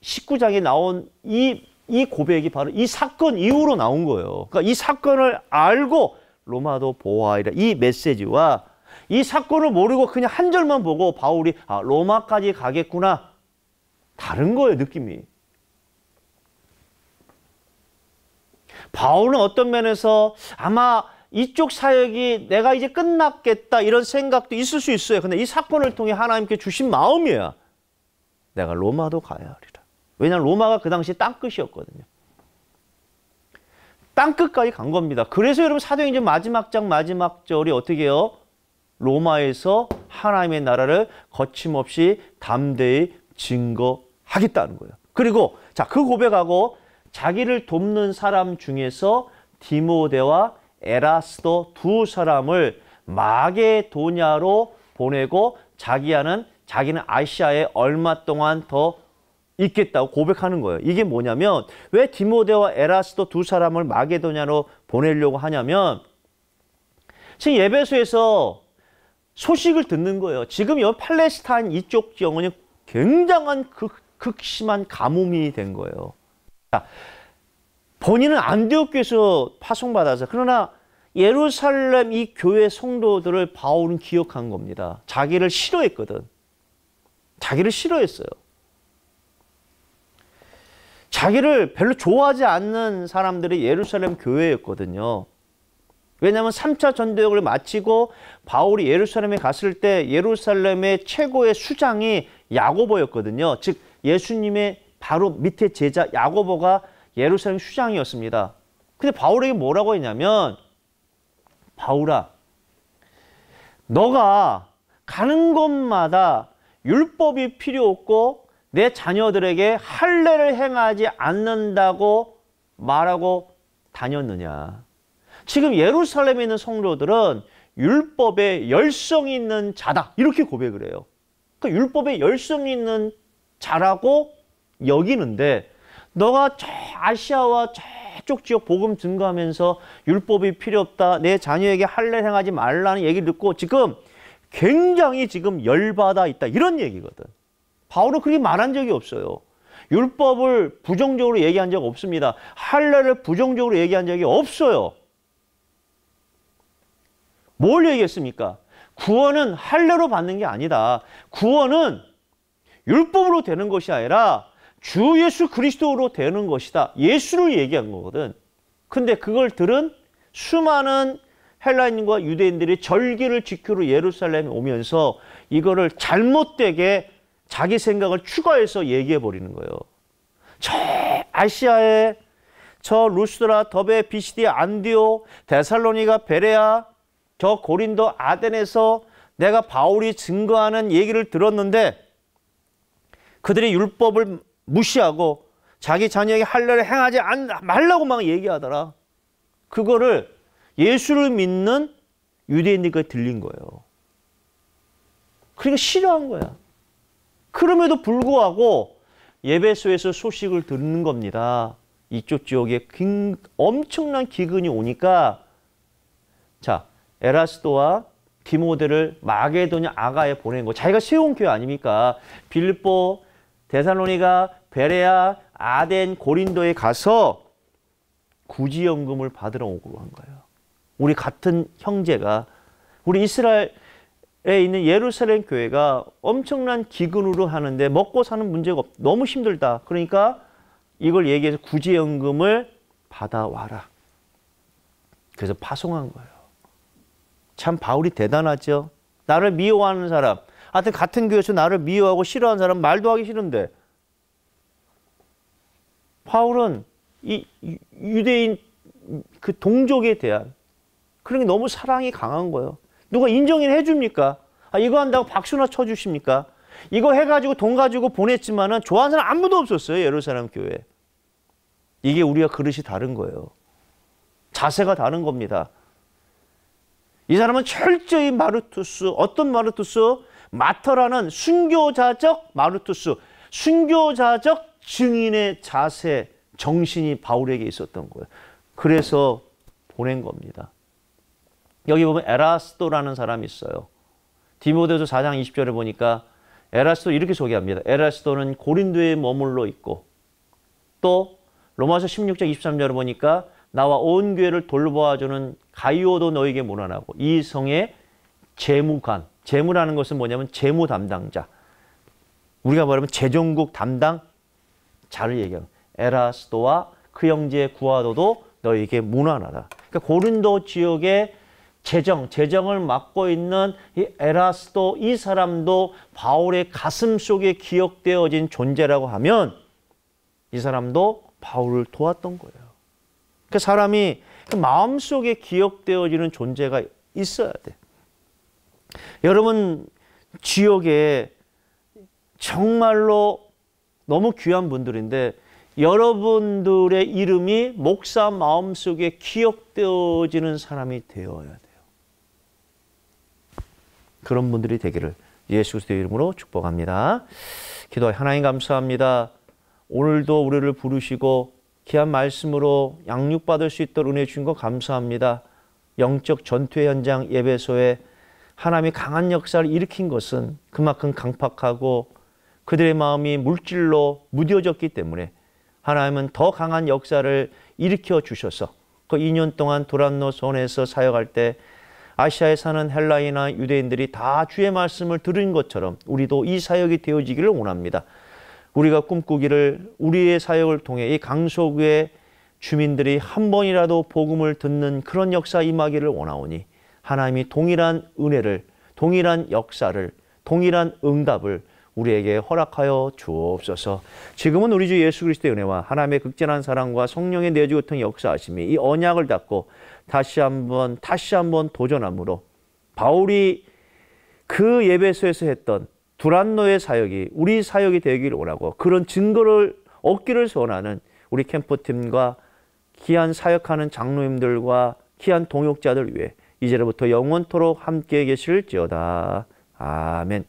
19장에 나온 이, 이 고백이 바로 이 사건 이후로 나온 거예요. 그러니까 이 사건을 알고 로마도 보아하리라 이 메시지와 이 사건을 모르고 그냥 한 절만 보고 바울이 아, 로마까지 가겠구나. 다른 거예요, 느낌이. 바울은 어떤 면에서 아마 이쪽 사역이 내가 이제 끝났겠다 이런 생각도 있을 수 있어요. 근데 이 사건을 통해 하나님께 주신 마음이야. 내가 로마도 가야 하리라. 왜냐하면 로마가 그 당시 땅끝이었거든요. 땅끝까지 간 겁니다. 그래서 여러분 사도행전 마지막 장 마지막 절이 어떻게 해요? 로마에서 하나님의 나라를 거침없이 담대히 증거하겠다는 거예요. 그리고 자그 고백하고 자기를 돕는 사람 중에서 디모데와 에라스도 두 사람을 마게도냐로 보내고 자기야는 자기는 아시아에 얼마 동안 더 있겠다고 고백하는 거예요. 이게 뭐냐면 왜 디모데와 에라스도 두 사람을 마게도냐로 보내려고 하냐면 지금 예배소에서 소식을 듣는 거예요. 지금 여 팔레스타인 이쪽 지역은 굉장한 극, 극심한 가뭄이 된 거예요. 본인은 안디옥교에서 파송받아서 그러나 예루살렘 이 교회 성도들을 바울은 기억한 겁니다. 자기를 싫어했거든. 자기를 싫어했어요. 자기를 별로 좋아하지 않는 사람들이 예루살렘 교회였거든요. 왜냐하면 3차 전도역을 마치고 바울이 예루살렘에 갔을 때 예루살렘의 최고의 수장이 야고보였거든요. 즉 예수님의 바로 밑에 제자 야고보가 예루살렘 수장이었습니다. 근데 바울에게 뭐라고 했냐면 바울아 너가 가는 곳마다 율법이 필요 없고 내 자녀들에게 할례를 행하지 않는다고 말하고 다녔느냐. 지금 예루살렘에 있는 성도들은 율법에 열성이 있는 자다. 이렇게 고백을 해요. 그 그러니까 율법에 열성이 있는 자라고 여기는데 너가 저 아시아와 저쪽 지역 복음 증거하면서 율법이 필요 없다. 내 자녀에게 할례 행하지 말라는 얘기를 듣고 지금 굉장히 지금 열받아 있다. 이런 얘기거든. 바울은 그렇게 말한 적이 없어요. 율법을 부정적으로 얘기한 적 없습니다. 할례를 부정적으로 얘기한 적이 없어요. 뭘 얘기했습니까? 구원은 할례로 받는 게 아니다. 구원은 율법으로 되는 것이 아니라 주 예수 그리스도로 되는 것이다. 예수를 얘기한 거거든. 근데 그걸 들은 수많은 헬라인과 유대인들이 절기를 지키러 예루살렘에 오면서 이거를 잘못되게 자기 생각을 추가해서 얘기해 버리는 거예요. 저 아시아에 저 루스드라, 더베, 비시디, 안디오, 데살로니가, 베레아, 저 고린도, 아덴에서 내가 바울이 증거하는 얘기를 들었는데 그들이 율법을 무시하고 자기 자녀에게 할례를 행하지 말라고 막 얘기하더라. 그거를 예수를 믿는 유대인들까지 들린 거예요. 그러니까 싫어한 거야. 그럼에도 불구하고 예배소에서 소식을 듣는 겁니다. 이쪽 지역에 엄청난 기근이 오니까 자 에라스도와 디모데를 마게도냐 아가에 보낸 거 자기가 세운 교회 아닙니까? 빌보 데살로니가 베레아 아덴 고린도에 가서 구지연금을 받으러 오고 간 거예요. 우리 같은 형제가 우리 이스라엘 에 있는 예루살렘 교회가 엄청난 기근으로 하는데 먹고 사는 문제가 없, 너무 힘들다. 그러니까 이걸 얘기해서 구제연금을 받아와라. 그래서 파송한 거예요. 참 바울이 대단하죠. 나를 미워하는 사람, 하여튼 같은 교회에서 나를 미워하고 싫어하는 사람 말도 하기 싫은데 파울은이 유대인 그 동족에 대한 그런 게 너무 사랑이 강한 거예요. 누가 인정이나 해줍니까? 아, 이거 한다고 박수나 쳐주십니까? 이거 해가지고 돈 가지고 보냈지만은 좋아하는 사람 아무도 없었어요. 예루살렘 교회. 이게 우리가 그릇이 다른 거예요. 자세가 다른 겁니다. 이 사람은 철저히 마르투스, 어떤 마르투스? 마터라는 순교자적 마르투스, 순교자적 증인의 자세, 정신이 바울에게 있었던 거예요. 그래서 보낸 겁니다. 여기 보면 에라스도라는 사람이 있어요. 디모데서 4장 20절에 보니까 에라스도 이렇게 소개합니다. 에라스도는 고린도에 머물러 있고 또 로마서 16장 23절에 보니까 나와 온 교회를 돌보아주는 가이오도 너에게 물어나고 이 성에 재무관. 재무라는 것은 뭐냐면 재무 담당자. 우리가 말하면 재정국 담당자를 얘기하는 에라스도와 그 형제 구하도도 너에게 무난하다. 그러니까 고린도 지역의 재정, 재정을 맡고 있는 이 에라스도 이 사람도 바울의 가슴 속에 기억되어진 존재라고 하면 이 사람도 바울을 도왔던 거예요. 그 사람이 그 마음속에 기억되어지는 존재가 있어야 돼. 여러분 지역에 정말로 너무 귀한 분들인데 여러분들의 이름이 목사 마음속에 기억되어지는 사람이 되어야 돼요. 그런 분들이 되기를 예수 그리스도의 이름으로 축복합니다. 기도 하나님 감사합니다. 오늘도 우리를 부르시고 귀한 말씀으로 양육받을 수 있도록 은혜 주신 거 감사합니다. 영적 전투 현장 예배소에 하나님이 강한 역사를 일으킨 것은 그만큼 강팍하고 그들의 마음이 물질로 무뎌졌기 때문에 하나님은 더 강한 역사를 일으켜 주셔서 그 2년 동안 도란노 손에서 사역할 때 아시아에 사는 헬라이나 유대인들이 다 주의 말씀을 들은 것처럼 우리도 이 사역이 되어지기를 원합니다. 우리가 꿈꾸기를 우리의 사역을 통해 이 강소구의 주민들이 한 번이라도 복음을 듣는 그런 역사 임하기를 원하오니 하나님이 동일한 은혜를, 동일한 역사를, 동일한 응답을 우리에게 허락하여 주옵소서. 지금은 우리 주 예수 그리스도의 은혜와 하나님의 극진한 사랑과 성령의 내주 고통 역사하심이 이 언약을 닫고 다시 한번 다시 한번 도전함으로 바울이 그 예배소에서 했던 두란노의 사역이 우리 사역이 되기를 원하고 그런 증거를 얻기를 소원하는 우리 캠프팀과 귀한 사역하는 장로님들과 귀한 동역자들 위해 이제로부터 영원토록 함께 계실지어다. 아멘.